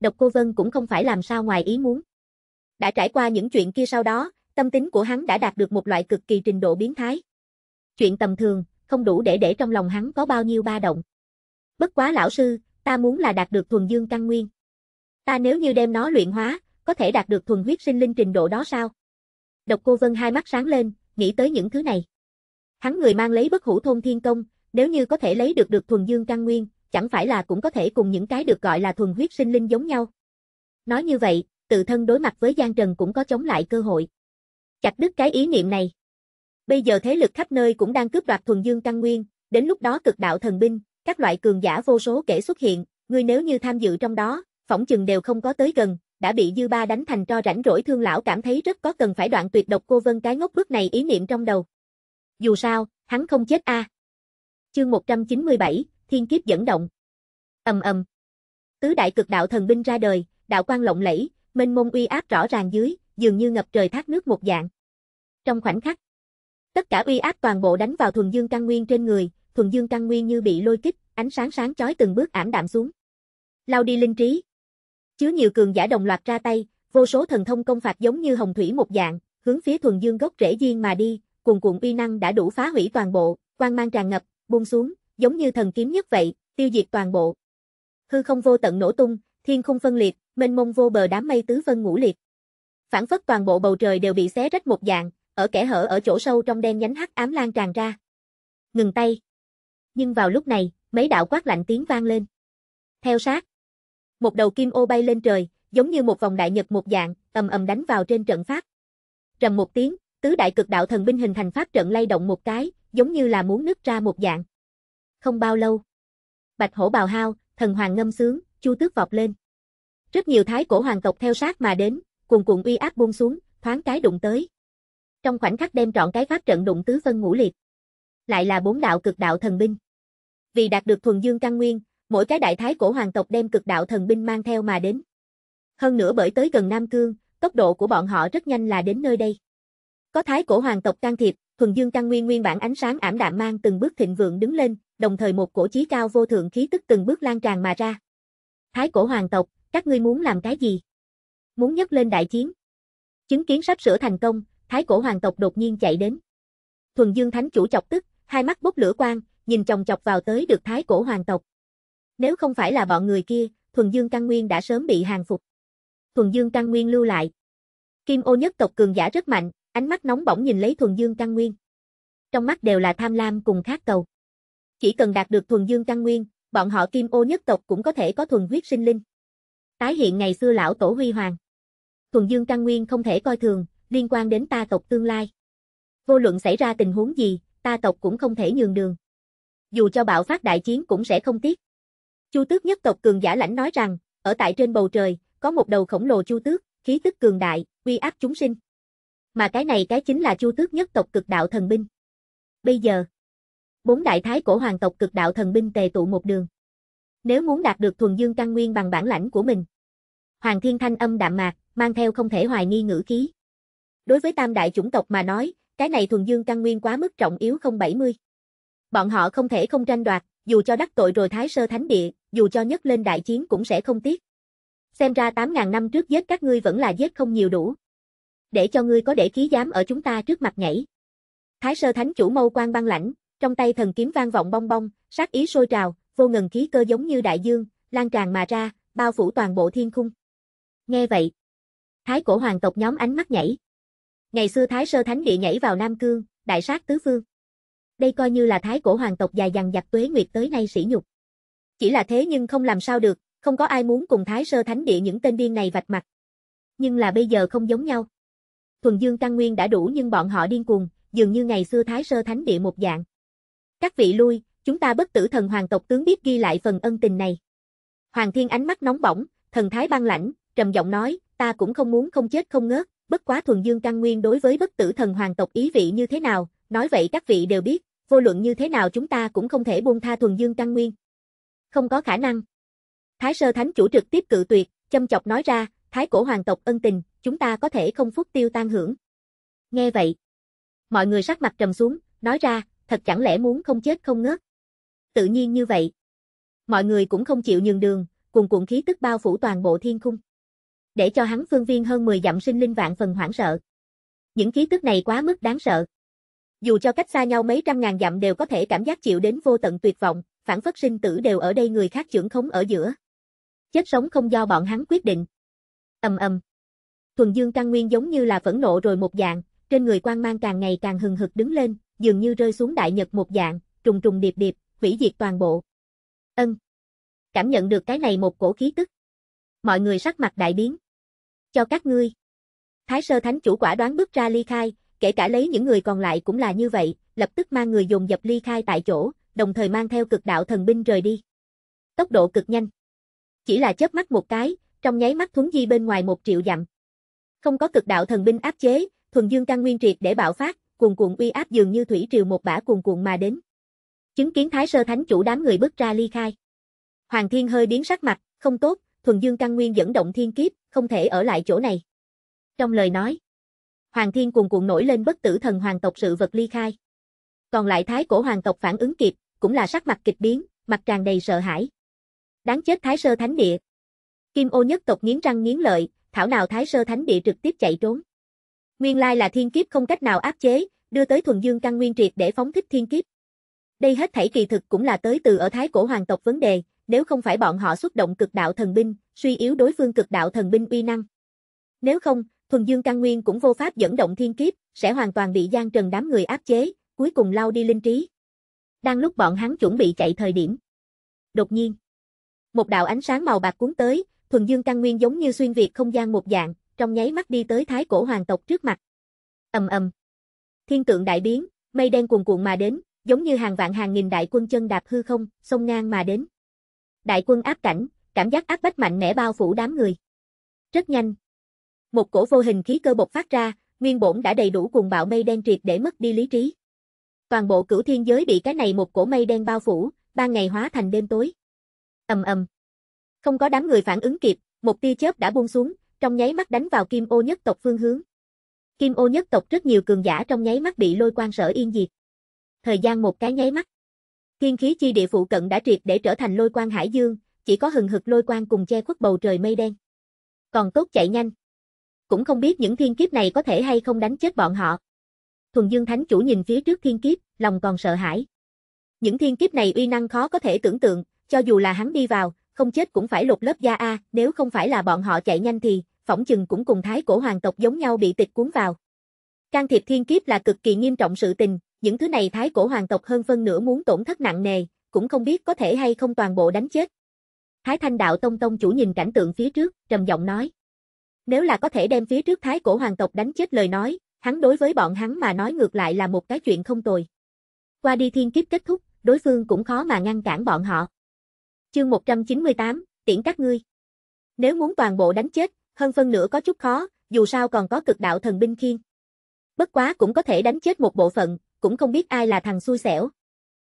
Độc Cô Vân cũng không phải làm sao ngoài ý muốn. Đã trải qua những chuyện kia sau đó, Tâm tính của hắn đã đạt được một loại cực kỳ trình độ biến thái. Chuyện tầm thường, không đủ để để trong lòng hắn có bao nhiêu ba động. Bất quá lão sư, ta muốn là đạt được thuần dương căn nguyên. Ta nếu như đem nó luyện hóa, có thể đạt được thuần huyết sinh linh trình độ đó sao? Độc cô Vân hai mắt sáng lên, nghĩ tới những thứ này. Hắn người mang lấy bất hủ thôn thiên công, nếu như có thể lấy được được thuần dương căn nguyên, chẳng phải là cũng có thể cùng những cái được gọi là thuần huyết sinh linh giống nhau. Nói như vậy, tự thân đối mặt với Giang Trần cũng có chống lại cơ hội chặt đứt cái ý niệm này. Bây giờ thế lực khắp nơi cũng đang cướp đoạt thuần dương căn nguyên, đến lúc đó cực đạo thần binh, các loại cường giả vô số kể xuất hiện, người nếu như tham dự trong đó, phỏng chừng đều không có tới gần, đã bị dư ba đánh thành cho rảnh rỗi thương lão cảm thấy rất có cần phải đoạn tuyệt độc cô vân cái ngốc bước này ý niệm trong đầu. Dù sao, hắn không chết a. À. Chương 197, Thiên kiếp dẫn động. Ầm ầm. Tứ đại cực đạo thần binh ra đời, đạo quan lộng lẫy, mênh mông uy áp rõ ràng dưới, dường như ngập trời thác nước một dạng. Trong khoảnh khắc, tất cả uy áp toàn bộ đánh vào thuần dương căn nguyên trên người, thuần dương căn nguyên như bị lôi kích, ánh sáng sáng chói từng bước ảm đạm xuống. Lao đi linh trí. Chứa nhiều cường giả đồng loạt ra tay, vô số thần thông công phạt giống như hồng thủy một dạng, hướng phía thuần dương gốc rễ duyên mà đi, cuồn cuộn uy năng đã đủ phá hủy toàn bộ, quang mang tràn ngập, buông xuống, giống như thần kiếm nhất vậy, tiêu diệt toàn bộ. Hư không vô tận nổ tung, thiên khung phân liệt, mênh mông vô bờ đám mây tứ phân ngũ liệt phản phất toàn bộ bầu trời đều bị xé rách một dạng, ở kẻ hở ở chỗ sâu trong đen nhánh hắc ám lan tràn ra. Ngừng tay. Nhưng vào lúc này, mấy đạo quát lạnh tiếng vang lên. Theo sát. Một đầu kim ô bay lên trời, giống như một vòng đại nhật một dạng, ầm ầm đánh vào trên trận pháp. Trầm một tiếng, tứ đại cực đạo thần binh hình thành pháp trận lay động một cái, giống như là muốn nứt ra một dạng. Không bao lâu, Bạch Hổ bào hao, thần hoàng ngâm sướng, Chu Tước vọt lên. Rất nhiều thái cổ hoàng tộc theo sát mà đến, cuồn cuộn uy áp buông xuống, thoáng cái đụng tới. Trong khoảnh khắc đem trọn cái pháp trận đụng tứ phân ngũ liệt. Lại là bốn đạo cực đạo thần binh. Vì đạt được thuần dương căn nguyên, mỗi cái đại thái cổ hoàng tộc đem cực đạo thần binh mang theo mà đến. Hơn nữa bởi tới gần Nam Cương, tốc độ của bọn họ rất nhanh là đến nơi đây. Có thái cổ hoàng tộc can thiệp, thuần dương căn nguyên nguyên bản ánh sáng ảm đạm mang từng bước thịnh vượng đứng lên, đồng thời một cổ chí cao vô thượng khí tức từng bước lan tràn mà ra. Thái cổ hoàng tộc, các ngươi muốn làm cái gì? muốn nhấc lên đại chiến. Chứng kiến sắp sửa thành công, thái cổ hoàng tộc đột nhiên chạy đến. Thuần Dương Thánh chủ chọc tức, hai mắt bốc lửa quang, nhìn chồng chọc vào tới được thái cổ hoàng tộc. Nếu không phải là bọn người kia, Thuần Dương Căn Nguyên đã sớm bị hàng phục. Thuần Dương Căn Nguyên lưu lại. Kim Ô nhất tộc cường giả rất mạnh, ánh mắt nóng bỏng nhìn lấy Thuần Dương Căn Nguyên. Trong mắt đều là tham lam cùng khát cầu. Chỉ cần đạt được Thuần Dương Căn Nguyên, bọn họ Kim Ô nhất tộc cũng có thể có thuần huyết sinh linh. Tái hiện ngày xưa lão tổ huy hoàng thuần dương căn nguyên không thể coi thường, liên quan đến ta tộc tương lai. Vô luận xảy ra tình huống gì, ta tộc cũng không thể nhường đường. Dù cho bạo phát đại chiến cũng sẽ không tiếc. Chu tước nhất tộc cường giả lãnh nói rằng, ở tại trên bầu trời, có một đầu khổng lồ chu tước, khí tức cường đại, uy áp chúng sinh. Mà cái này cái chính là chu tước nhất tộc cực đạo thần binh. Bây giờ, bốn đại thái cổ hoàng tộc cực đạo thần binh tề tụ một đường. Nếu muốn đạt được thuần dương căn nguyên bằng bản lãnh của mình, Hoàng Thiên Thanh âm đạm mạc, mang theo không thể hoài nghi ngữ khí. Đối với tam đại chủng tộc mà nói, cái này thuần dương căn nguyên quá mức trọng yếu không 070. Bọn họ không thể không tranh đoạt, dù cho đắc tội rồi Thái Sơ Thánh Địa, dù cho nhất lên đại chiến cũng sẽ không tiếc. Xem ra 8.000 năm trước giết các ngươi vẫn là giết không nhiều đủ. Để cho ngươi có để khí dám ở chúng ta trước mặt nhảy. Thái Sơ Thánh chủ mâu quan băng lãnh, trong tay thần kiếm vang vọng bong bong, sát ý sôi trào, vô ngần khí cơ giống như đại dương, lan tràn mà ra, bao phủ toàn bộ thiên khung. Nghe vậy, thái cổ hoàng tộc nhóm ánh mắt nhảy. Ngày xưa thái sơ thánh địa nhảy vào Nam Cương, đại sát tứ phương. Đây coi như là thái cổ hoàng tộc dài dằng dặc tuế nguyệt tới nay sỉ nhục. Chỉ là thế nhưng không làm sao được, không có ai muốn cùng thái sơ thánh địa những tên điên này vạch mặt. Nhưng là bây giờ không giống nhau. Thuần dương căn nguyên đã đủ nhưng bọn họ điên cuồng, dường như ngày xưa thái sơ thánh địa một dạng. Các vị lui, chúng ta bất tử thần hoàng tộc tướng biết ghi lại phần ân tình này. Hoàng thiên ánh mắt nóng bỏng, thần thái băng lãnh, trầm giọng nói, ta cũng không muốn không chết không ngớt, bất quá thuần dương căn nguyên đối với bất tử thần hoàng tộc ý vị như thế nào, nói vậy các vị đều biết, vô luận như thế nào chúng ta cũng không thể buông tha thuần dương căn nguyên. Không có khả năng. Thái sơ thánh chủ trực tiếp cự tuyệt, châm chọc nói ra, thái cổ hoàng tộc ân tình, chúng ta có thể không phúc tiêu tan hưởng. Nghe vậy. Mọi người sắc mặt trầm xuống, nói ra, thật chẳng lẽ muốn không chết không ngớt. Tự nhiên như vậy. Mọi người cũng không chịu nhường đường, cuồn cuộn khí tức bao phủ toàn bộ thiên khung để cho hắn phương viên hơn 10 dặm sinh linh vạn phần hoảng sợ. Những khí tức này quá mức đáng sợ. Dù cho cách xa nhau mấy trăm ngàn dặm đều có thể cảm giác chịu đến vô tận tuyệt vọng, phản phất sinh tử đều ở đây người khác trưởng khống ở giữa. Chết sống không do bọn hắn quyết định. Ầm ầm. Thuần Dương Căn Nguyên giống như là phẫn nộ rồi một dạng, trên người quang mang càng ngày càng hừng hực đứng lên, dường như rơi xuống đại nhật một dạng, trùng trùng điệp điệp, hủy diệt toàn bộ. Ân. Cảm nhận được cái này một cổ khí tức. Mọi người sắc mặt đại biến cho các ngươi. Thái sơ thánh chủ quả đoán bước ra ly khai, kể cả lấy những người còn lại cũng là như vậy, lập tức mang người dùng dập ly khai tại chỗ, đồng thời mang theo cực đạo thần binh rời đi. Tốc độ cực nhanh. Chỉ là chớp mắt một cái, trong nháy mắt thuấn di bên ngoài một triệu dặm. Không có cực đạo thần binh áp chế, thuần dương căn nguyên triệt để bạo phát, cuồn cuộn uy áp dường như thủy triều một bã cuồn cuộn mà đến. Chứng kiến Thái Sơ Thánh chủ đám người bước ra ly khai. Hoàng Thiên hơi biến sắc mặt, không tốt, thuần dương căn nguyên dẫn động thiên kiếp, không thể ở lại chỗ này. Trong lời nói, Hoàng Thiên cuồn cuộn nổi lên bất tử thần hoàng tộc sự vật ly khai. Còn lại thái cổ hoàng tộc phản ứng kịp, cũng là sắc mặt kịch biến, mặt tràn đầy sợ hãi. Đáng chết thái sơ thánh địa. Kim ô nhất tộc nghiến răng nghiến lợi, thảo nào thái sơ thánh địa trực tiếp chạy trốn. Nguyên lai là thiên kiếp không cách nào áp chế, đưa tới thuần dương căn nguyên triệt để phóng thích thiên kiếp. Đây hết thảy kỳ thực cũng là tới từ ở thái cổ hoàng tộc vấn đề, nếu không phải bọn họ xuất động cực đạo thần binh, suy yếu đối phương cực đạo thần binh uy năng. Nếu không, thuần dương căn nguyên cũng vô pháp dẫn động thiên kiếp, sẽ hoàn toàn bị Giang Trần đám người áp chế, cuối cùng lao đi linh trí. Đang lúc bọn hắn chuẩn bị chạy thời điểm. Đột nhiên, một đạo ánh sáng màu bạc cuốn tới, thuần dương căn nguyên giống như xuyên việt không gian một dạng, trong nháy mắt đi tới thái cổ hoàng tộc trước mặt. Ầm ầm. Thiên tượng đại biến, mây đen cuồn cuộn mà đến, giống như hàng vạn hàng nghìn đại quân chân đạp hư không, sông ngang mà đến đại quân áp cảnh, cảm giác áp bách mạnh mẽ bao phủ đám người. Rất nhanh. Một cổ vô hình khí cơ bộc phát ra, nguyên bổn đã đầy đủ cuồng bạo mây đen triệt để mất đi lý trí. Toàn bộ cửu thiên giới bị cái này một cổ mây đen bao phủ, ba ngày hóa thành đêm tối. Ầm ầm. Không có đám người phản ứng kịp, một tia chớp đã buông xuống, trong nháy mắt đánh vào Kim Ô nhất tộc phương hướng. Kim Ô nhất tộc rất nhiều cường giả trong nháy mắt bị lôi quan sở yên diệt. Thời gian một cái nháy mắt. Thiên khí chi địa phụ cận đã triệt để trở thành lôi quang hải dương, chỉ có hừng hực lôi quang cùng che khuất bầu trời mây đen. Còn tốt chạy nhanh. Cũng không biết những thiên kiếp này có thể hay không đánh chết bọn họ. Thuần Dương Thánh chủ nhìn phía trước thiên kiếp, lòng còn sợ hãi. Những thiên kiếp này uy năng khó có thể tưởng tượng, cho dù là hắn đi vào, không chết cũng phải lột lớp da a, nếu không phải là bọn họ chạy nhanh thì, phỏng chừng cũng cùng thái cổ hoàng tộc giống nhau bị tịch cuốn vào. Can thiệp thiên kiếp là cực kỳ nghiêm trọng sự tình, những thứ này thái cổ hoàng tộc hơn phân nửa muốn tổn thất nặng nề, cũng không biết có thể hay không toàn bộ đánh chết. Thái Thanh Đạo Tông Tông chủ nhìn cảnh tượng phía trước, trầm giọng nói. Nếu là có thể đem phía trước thái cổ hoàng tộc đánh chết lời nói, hắn đối với bọn hắn mà nói ngược lại là một cái chuyện không tồi. Qua đi thiên kiếp kết thúc, đối phương cũng khó mà ngăn cản bọn họ. Chương 198, tiễn các ngươi. Nếu muốn toàn bộ đánh chết, hơn phân nửa có chút khó, dù sao còn có cực đạo thần binh khiên. Bất quá cũng có thể đánh chết một bộ phận, cũng không biết ai là thằng xui xẻo.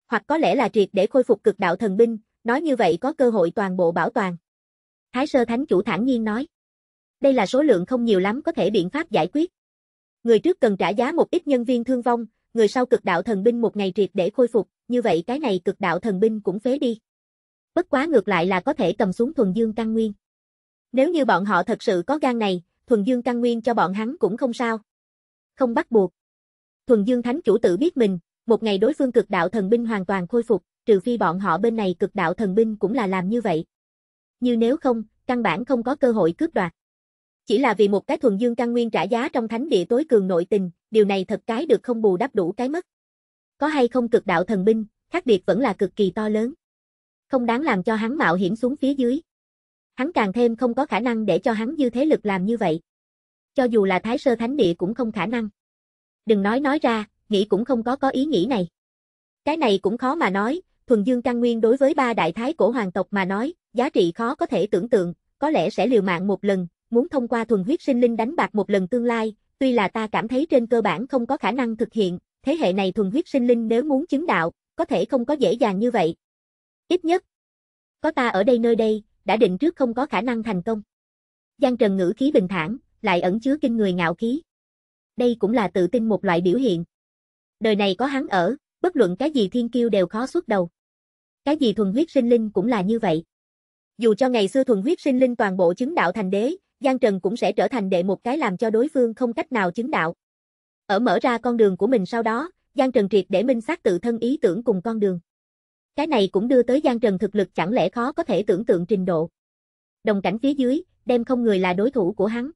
Hoặc có lẽ là triệt để khôi phục cực đạo thần binh, nói như vậy có cơ hội toàn bộ bảo toàn. Thái sơ thánh chủ thản nhiên nói. Đây là số lượng không nhiều lắm có thể biện pháp giải quyết. Người trước cần trả giá một ít nhân viên thương vong, người sau cực đạo thần binh một ngày triệt để khôi phục, như vậy cái này cực đạo thần binh cũng phế đi. Bất quá ngược lại là có thể cầm xuống thuần dương căn nguyên. Nếu như bọn họ thật sự có gan này, thuần dương căn nguyên cho bọn hắn cũng không sao. Không bắt buộc. Thuần Dương Thánh chủ Tử biết mình, một ngày đối phương cực đạo thần binh hoàn toàn khôi phục, trừ phi bọn họ bên này cực đạo thần binh cũng là làm như vậy. Như nếu không, căn bản không có cơ hội cướp đoạt. Chỉ là vì một cái thuần dương căn nguyên trả giá trong thánh địa tối cường nội tình, điều này thật cái được không bù đắp đủ cái mất. Có hay không cực đạo thần binh, khác biệt vẫn là cực kỳ to lớn. Không đáng làm cho hắn mạo hiểm xuống phía dưới. Hắn càng thêm không có khả năng để cho hắn dư thế lực làm như vậy. Cho dù là thái sơ thánh địa cũng không khả năng đừng nói nói ra, nghĩ cũng không có có ý nghĩ này. Cái này cũng khó mà nói, thuần dương căn nguyên đối với ba đại thái cổ hoàng tộc mà nói, giá trị khó có thể tưởng tượng, có lẽ sẽ liều mạng một lần, muốn thông qua thuần huyết sinh linh đánh bạc một lần tương lai, tuy là ta cảm thấy trên cơ bản không có khả năng thực hiện, thế hệ này thuần huyết sinh linh nếu muốn chứng đạo, có thể không có dễ dàng như vậy. Ít nhất, có ta ở đây nơi đây, đã định trước không có khả năng thành công. Giang Trần ngữ khí bình thản, lại ẩn chứa kinh người ngạo khí đây cũng là tự tin một loại biểu hiện. Đời này có hắn ở, bất luận cái gì thiên kiêu đều khó xuất đầu. Cái gì thuần huyết sinh linh cũng là như vậy. Dù cho ngày xưa thuần huyết sinh linh toàn bộ chứng đạo thành đế, Giang Trần cũng sẽ trở thành đệ một cái làm cho đối phương không cách nào chứng đạo. Ở mở ra con đường của mình sau đó, Giang Trần triệt để minh xác tự thân ý tưởng cùng con đường. Cái này cũng đưa tới Giang Trần thực lực chẳng lẽ khó có thể tưởng tượng trình độ. Đồng cảnh phía dưới, đem không người là đối thủ của hắn.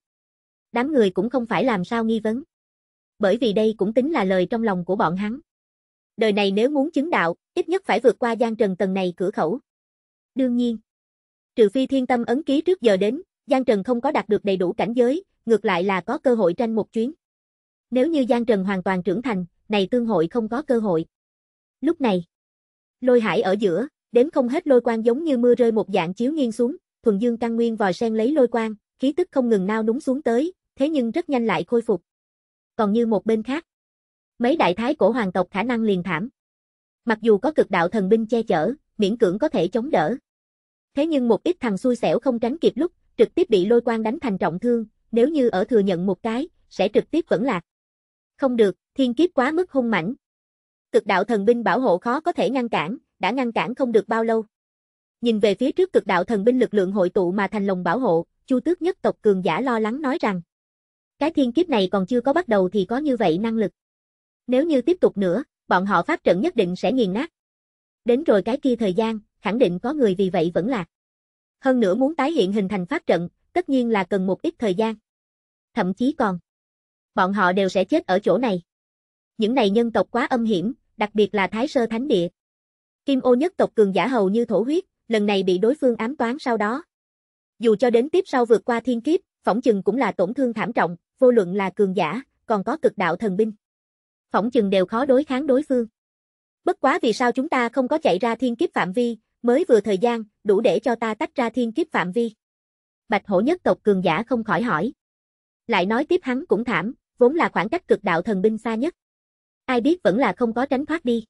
Đám người cũng không phải làm sao nghi vấn bởi vì đây cũng tính là lời trong lòng của bọn hắn. Đời này nếu muốn chứng đạo, ít nhất phải vượt qua gian trần tầng này cửa khẩu. Đương nhiên, trừ phi thiên tâm ấn ký trước giờ đến, gian trần không có đạt được đầy đủ cảnh giới, ngược lại là có cơ hội tranh một chuyến. Nếu như gian trần hoàn toàn trưởng thành, này tương hội không có cơ hội. Lúc này, lôi hải ở giữa, đếm không hết lôi quang giống như mưa rơi một dạng chiếu nghiêng xuống, thuần dương căn nguyên vòi sen lấy lôi quang, khí tức không ngừng nao núng xuống tới, thế nhưng rất nhanh lại khôi phục còn như một bên khác. Mấy đại thái cổ hoàng tộc khả năng liền thảm. Mặc dù có cực đạo thần binh che chở, miễn cưỡng có thể chống đỡ. Thế nhưng một ít thằng xui xẻo không tránh kịp lúc, trực tiếp bị lôi quang đánh thành trọng thương, nếu như ở thừa nhận một cái, sẽ trực tiếp vẫn lạc. Không được, thiên kiếp quá mức hung mãnh. Cực đạo thần binh bảo hộ khó có thể ngăn cản, đã ngăn cản không được bao lâu. Nhìn về phía trước cực đạo thần binh lực lượng hội tụ mà thành lồng bảo hộ, Chu Tước nhất tộc cường giả lo lắng nói rằng. Cái thiên kiếp này còn chưa có bắt đầu thì có như vậy năng lực. Nếu như tiếp tục nữa, bọn họ pháp trận nhất định sẽ nghiền nát. Đến rồi cái kia thời gian, khẳng định có người vì vậy vẫn lạc. Hơn nữa muốn tái hiện hình thành pháp trận, tất nhiên là cần một ít thời gian. Thậm chí còn, bọn họ đều sẽ chết ở chỗ này. Những này nhân tộc quá âm hiểm, đặc biệt là Thái Sơ Thánh Địa. Kim ô nhất tộc cường giả hầu như thổ huyết, lần này bị đối phương ám toán sau đó. Dù cho đến tiếp sau vượt qua thiên kiếp, phỏng chừng cũng là tổn thương thảm trọng, vô luận là cường giả, còn có cực đạo thần binh. Phỏng chừng đều khó đối kháng đối phương. Bất quá vì sao chúng ta không có chạy ra thiên kiếp phạm vi, mới vừa thời gian, đủ để cho ta tách ra thiên kiếp phạm vi. Bạch hổ nhất tộc cường giả không khỏi hỏi. Lại nói tiếp hắn cũng thảm, vốn là khoảng cách cực đạo thần binh xa nhất. Ai biết vẫn là không có tránh thoát đi.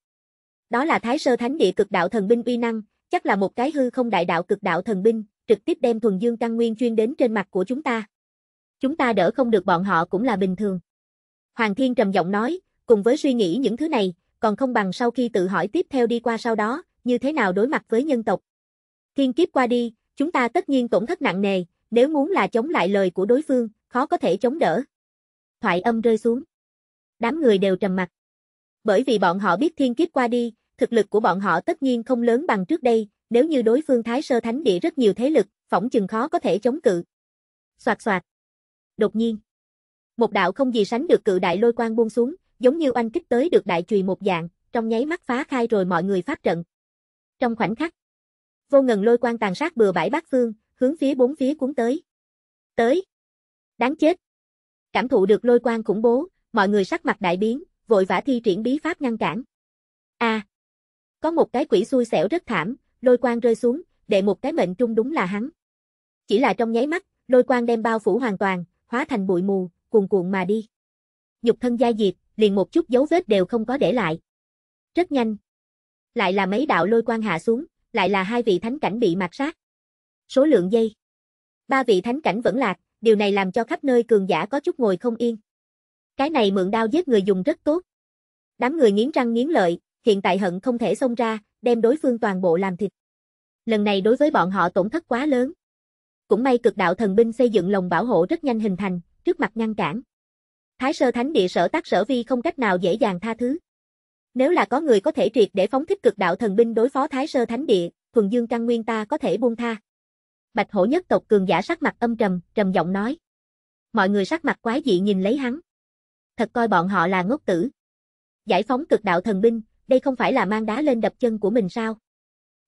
Đó là thái sơ thánh địa cực đạo thần binh uy năng, chắc là một cái hư không đại đạo cực đạo thần binh, trực tiếp đem thuần dương căn nguyên chuyên đến trên mặt của chúng ta. Chúng ta đỡ không được bọn họ cũng là bình thường. Hoàng Thiên trầm giọng nói, cùng với suy nghĩ những thứ này, còn không bằng sau khi tự hỏi tiếp theo đi qua sau đó, như thế nào đối mặt với nhân tộc. Thiên kiếp qua đi, chúng ta tất nhiên tổn thất nặng nề, nếu muốn là chống lại lời của đối phương, khó có thể chống đỡ. Thoại âm rơi xuống. Đám người đều trầm mặt. Bởi vì bọn họ biết thiên kiếp qua đi, thực lực của bọn họ tất nhiên không lớn bằng trước đây, nếu như đối phương Thái Sơ Thánh Địa rất nhiều thế lực, phỏng chừng khó có thể chống cự. Soạt soạt. Đột nhiên, một đạo không gì sánh được cự đại lôi quang buông xuống, giống như anh kích tới được đại chùy một dạng, trong nháy mắt phá khai rồi mọi người phát trận. Trong khoảnh khắc, vô ngần lôi quang tàn sát bừa bãi bát phương, hướng phía bốn phía cuốn tới. Tới. Đáng chết. Cảm thụ được lôi quang khủng bố, mọi người sắc mặt đại biến, vội vã thi triển bí pháp ngăn cản. A. À, có một cái quỷ xui xẻo rất thảm, lôi quang rơi xuống, đệ một cái mệnh trung đúng là hắn. Chỉ là trong nháy mắt, lôi quang đem bao phủ hoàn toàn, hóa thành bụi mù, cuồn cuộn mà đi. Nhục thân gia diệt, liền một chút dấu vết đều không có để lại. Rất nhanh. Lại là mấy đạo lôi quang hạ xuống, lại là hai vị thánh cảnh bị mạt sát. Số lượng dây, Ba vị thánh cảnh vẫn lạc, điều này làm cho khắp nơi cường giả có chút ngồi không yên. Cái này mượn đao giết người dùng rất tốt. Đám người nghiến răng nghiến lợi, hiện tại hận không thể xông ra, đem đối phương toàn bộ làm thịt. Lần này đối với bọn họ tổn thất quá lớn. Cũng may cực đạo thần binh xây dựng lồng bảo hộ rất nhanh hình thành, trước mặt ngăn cản. Thái sơ thánh địa sở tác sở vi không cách nào dễ dàng tha thứ. Nếu là có người có thể triệt để phóng thích cực đạo thần binh đối phó Thái sơ thánh địa, thuần dương căn nguyên ta có thể buông tha. Bạch hổ nhất tộc cường giả sắc mặt âm trầm, trầm giọng nói. Mọi người sắc mặt quái dị nhìn lấy hắn. Thật coi bọn họ là ngốc tử. Giải phóng cực đạo thần binh, đây không phải là mang đá lên đập chân của mình sao?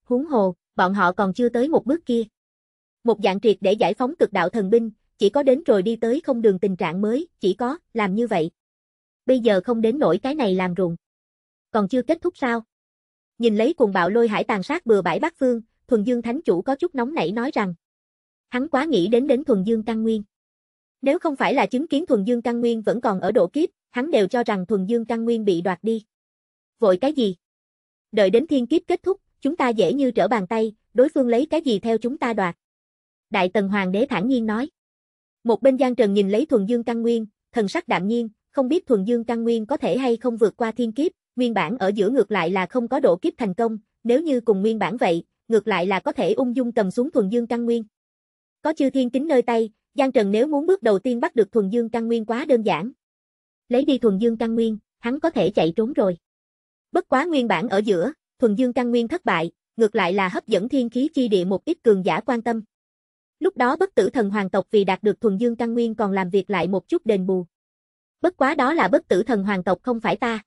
Huống hồ, bọn họ còn chưa tới một bước kia. Một dạng triệt để giải phóng cực đạo thần binh, chỉ có đến rồi đi tới không đường tình trạng mới, chỉ có, làm như vậy. Bây giờ không đến nổi cái này làm ruộng. Còn chưa kết thúc sao? Nhìn lấy cuồng bạo lôi hải tàn sát bừa bãi bát phương, thuần dương thánh chủ có chút nóng nảy nói rằng. Hắn quá nghĩ đến đến thuần dương căn nguyên. Nếu không phải là chứng kiến thuần dương căn nguyên vẫn còn ở độ kiếp, hắn đều cho rằng thuần dương căn nguyên bị đoạt đi. Vội cái gì? Đợi đến thiên kiếp kết thúc, chúng ta dễ như trở bàn tay, đối phương lấy cái gì theo chúng ta đoạt. Đại tần hoàng đế thản nhiên nói. Một bên Giang Trần nhìn lấy thuần dương căn nguyên, thần sắc đạm nhiên, không biết thuần dương căn nguyên có thể hay không vượt qua thiên kiếp, nguyên bản ở giữa ngược lại là không có độ kiếp thành công, nếu như cùng nguyên bản vậy, ngược lại là có thể ung dung cầm xuống thuần dương căn nguyên. Có chư thiên kính nơi tay, Giang Trần nếu muốn bước đầu tiên bắt được thuần dương căn nguyên quá đơn giản. Lấy đi thuần dương căn nguyên, hắn có thể chạy trốn rồi. Bất quá nguyên bản ở giữa, thuần dương căn nguyên thất bại, ngược lại là hấp dẫn thiên khí chi địa một ít cường giả quan tâm. Lúc đó bất tử thần hoàng tộc vì đạt được thuần dương căn nguyên còn làm việc lại một chút đền bù. Bất quá đó là bất tử thần hoàng tộc không phải ta.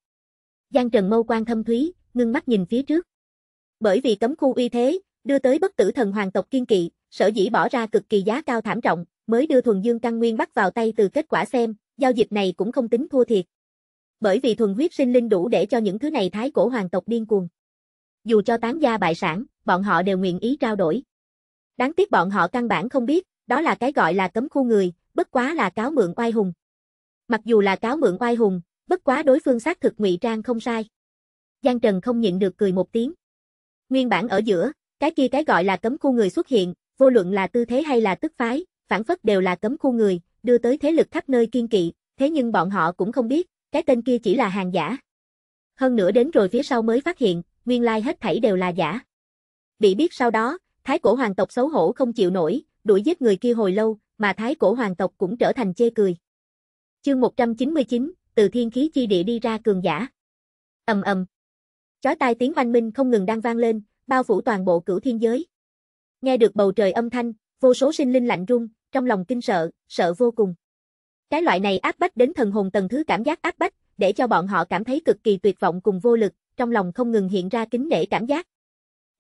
Giang Trần mâu quan thâm thúy, ngưng mắt nhìn phía trước. Bởi vì cấm khu uy thế, đưa tới bất tử thần hoàng tộc kiên kỵ, sở dĩ bỏ ra cực kỳ giá cao thảm trọng, mới đưa thuần dương căn nguyên bắt vào tay từ kết quả xem, giao dịch này cũng không tính thua thiệt bởi vì thuần huyết sinh linh đủ để cho những thứ này thái cổ hoàng tộc điên cuồng. Dù cho tán gia bại sản, bọn họ đều nguyện ý trao đổi. Đáng tiếc bọn họ căn bản không biết, đó là cái gọi là cấm khu người, bất quá là cáo mượn oai hùng. Mặc dù là cáo mượn oai hùng, bất quá đối phương xác thực ngụy trang không sai. Giang Trần không nhịn được cười một tiếng. Nguyên bản ở giữa, cái kia cái gọi là cấm khu người xuất hiện, vô luận là tư thế hay là tức phái, phản phất đều là cấm khu người, đưa tới thế lực khắp nơi kiên kỵ, thế nhưng bọn họ cũng không biết, cái tên kia chỉ là hàng giả. Hơn nữa đến rồi phía sau mới phát hiện, nguyên lai hết thảy đều là giả. Bị biết sau đó, thái cổ hoàng tộc xấu hổ không chịu nổi, đuổi giết người kia hồi lâu, mà thái cổ hoàng tộc cũng trở thành chê cười. Chương 199, từ thiên khí chi địa đi ra cường giả. Ầm ầm. Chói tai tiếng oanh minh không ngừng đang vang lên, bao phủ toàn bộ cửu thiên giới. Nghe được bầu trời âm thanh, vô số sinh linh lạnh run, trong lòng kinh sợ, sợ vô cùng. Cái loại này áp bách đến thần hồn tầng thứ cảm giác áp bách, để cho bọn họ cảm thấy cực kỳ tuyệt vọng cùng vô lực, trong lòng không ngừng hiện ra kính nể cảm giác.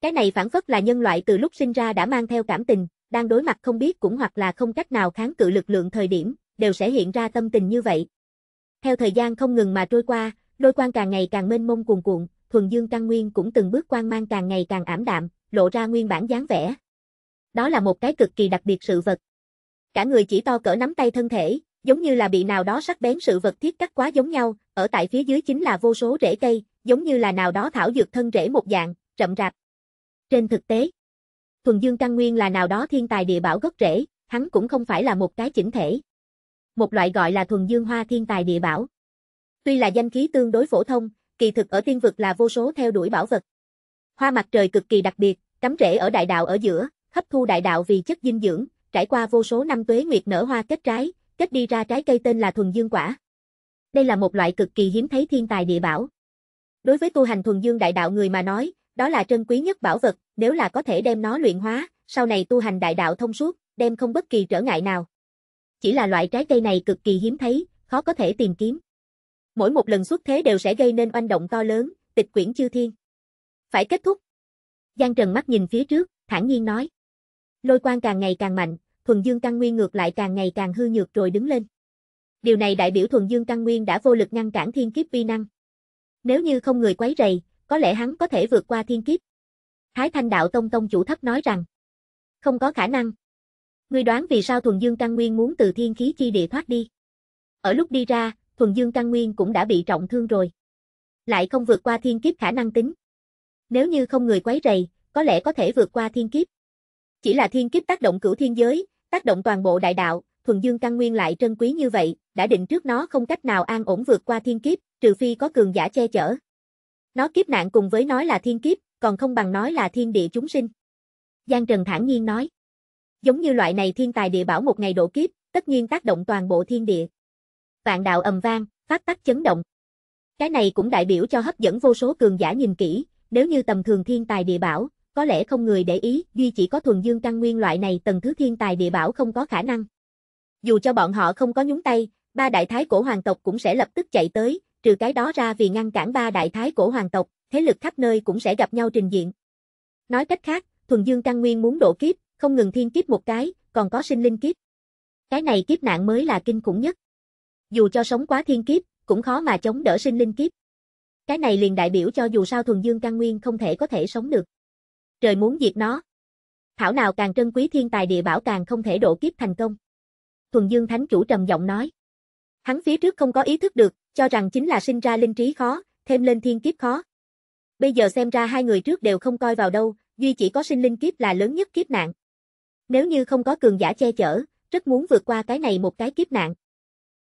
Cái này phản phất là nhân loại từ lúc sinh ra đã mang theo cảm tình, đang đối mặt không biết cũng hoặc là không cách nào kháng cự lực lượng thời điểm, đều sẽ hiện ra tâm tình như vậy. Theo thời gian không ngừng mà trôi qua, đôi quan càng ngày càng mênh mông cuồn cuộn, thuần dương căn nguyên cũng từng bước quan mang càng ngày càng ảm đạm, lộ ra nguyên bản dáng vẻ. Đó là một cái cực kỳ đặc biệt sự vật. Cả người chỉ to cỡ nắm tay thân thể, giống như là bị nào đó sắc bén sự vật thiết cắt quá giống nhau, ở tại phía dưới chính là vô số rễ cây, giống như là nào đó thảo dược thân rễ một dạng, rậm rạp. Trên thực tế, thuần dương căn nguyên là nào đó thiên tài địa bảo gốc rễ, hắn cũng không phải là một cái chỉnh thể. Một loại gọi là thuần dương hoa thiên tài địa bảo. Tuy là danh khí tương đối phổ thông, kỳ thực ở tiên vực là vô số theo đuổi bảo vật. Hoa mặt trời cực kỳ đặc biệt, cắm rễ ở đại đạo ở giữa, hấp thu đại đạo vì chất dinh dưỡng, trải qua vô số năm tuế nguyệt nở hoa kết trái, kết đi ra trái cây tên là thuần dương quả. Đây là một loại cực kỳ hiếm thấy thiên tài địa bảo. Đối với tu hành thuần dương đại đạo người mà nói, đó là trân quý nhất bảo vật, nếu là có thể đem nó luyện hóa, sau này tu hành đại đạo thông suốt, đem không bất kỳ trở ngại nào. Chỉ là loại trái cây này cực kỳ hiếm thấy, khó có thể tìm kiếm. Mỗi một lần xuất thế đều sẽ gây nên oanh động to lớn, tịch quyển chư thiên. Phải kết thúc. Giang Trần mắt nhìn phía trước, thản nhiên nói. Lôi quang càng ngày càng mạnh, thuần dương căn nguyên ngược lại càng ngày càng hư nhược rồi đứng lên. Điều này đại biểu thuần dương căn nguyên đã vô lực ngăn cản thiên kiếp vi năng. Nếu như không người quấy rầy, có lẽ hắn có thể vượt qua thiên kiếp. Thái Thanh Đạo Tông Tông chủ thấp nói rằng, không có khả năng. Ngươi đoán vì sao thuần dương căn nguyên muốn từ thiên khí chi địa thoát đi? Ở lúc đi ra, thuần dương căn nguyên cũng đã bị trọng thương rồi. Lại không vượt qua thiên kiếp khả năng tính. Nếu như không người quấy rầy, có lẽ có thể vượt qua thiên kiếp. Chỉ là thiên kiếp tác động cửu thiên giới, tác động toàn bộ đại đạo, thuần dương căn nguyên lại trân quý như vậy, đã định trước nó không cách nào an ổn vượt qua thiên kiếp, trừ phi có cường giả che chở. Nó kiếp nạn cùng với nói là thiên kiếp, còn không bằng nói là thiên địa chúng sinh. Giang Trần thản nhiên nói. Giống như loại này thiên tài địa bảo một ngày độ kiếp, tất nhiên tác động toàn bộ thiên địa. Vạn đạo ầm vang, phát tắc chấn động. Cái này cũng đại biểu cho hấp dẫn vô số cường giả nhìn kỹ, nếu như tầm thường thiên tài địa bảo, có lẽ không người để ý, duy chỉ có thuần dương căn nguyên loại này tầng thứ thiên tài địa bảo không có khả năng. Dù cho bọn họ không có nhúng tay, ba đại thái cổ hoàng tộc cũng sẽ lập tức chạy tới, trừ cái đó ra vì ngăn cản ba đại thái cổ hoàng tộc, thế lực khắp nơi cũng sẽ gặp nhau trình diện. Nói cách khác, thuần dương căn nguyên muốn đổ kiếp, không ngừng thiên kiếp một cái, còn có sinh linh kiếp. Cái này kiếp nạn mới là kinh khủng nhất. Dù cho sống quá thiên kiếp, cũng khó mà chống đỡ sinh linh kiếp. Cái này liền đại biểu cho dù sao thuần dương căn nguyên không thể có thể sống được trời muốn diệt nó. Thảo nào càng trân quý thiên tài địa bảo càng không thể độ kiếp thành công. Thuần Dương Thánh Chủ trầm giọng nói. Hắn phía trước không có ý thức được, cho rằng chính là sinh ra linh trí khó, thêm lên thiên kiếp khó. Bây giờ xem ra hai người trước đều không coi vào đâu, duy chỉ có sinh linh kiếp là lớn nhất kiếp nạn. Nếu như không có cường giả che chở, rất muốn vượt qua cái này một cái kiếp nạn.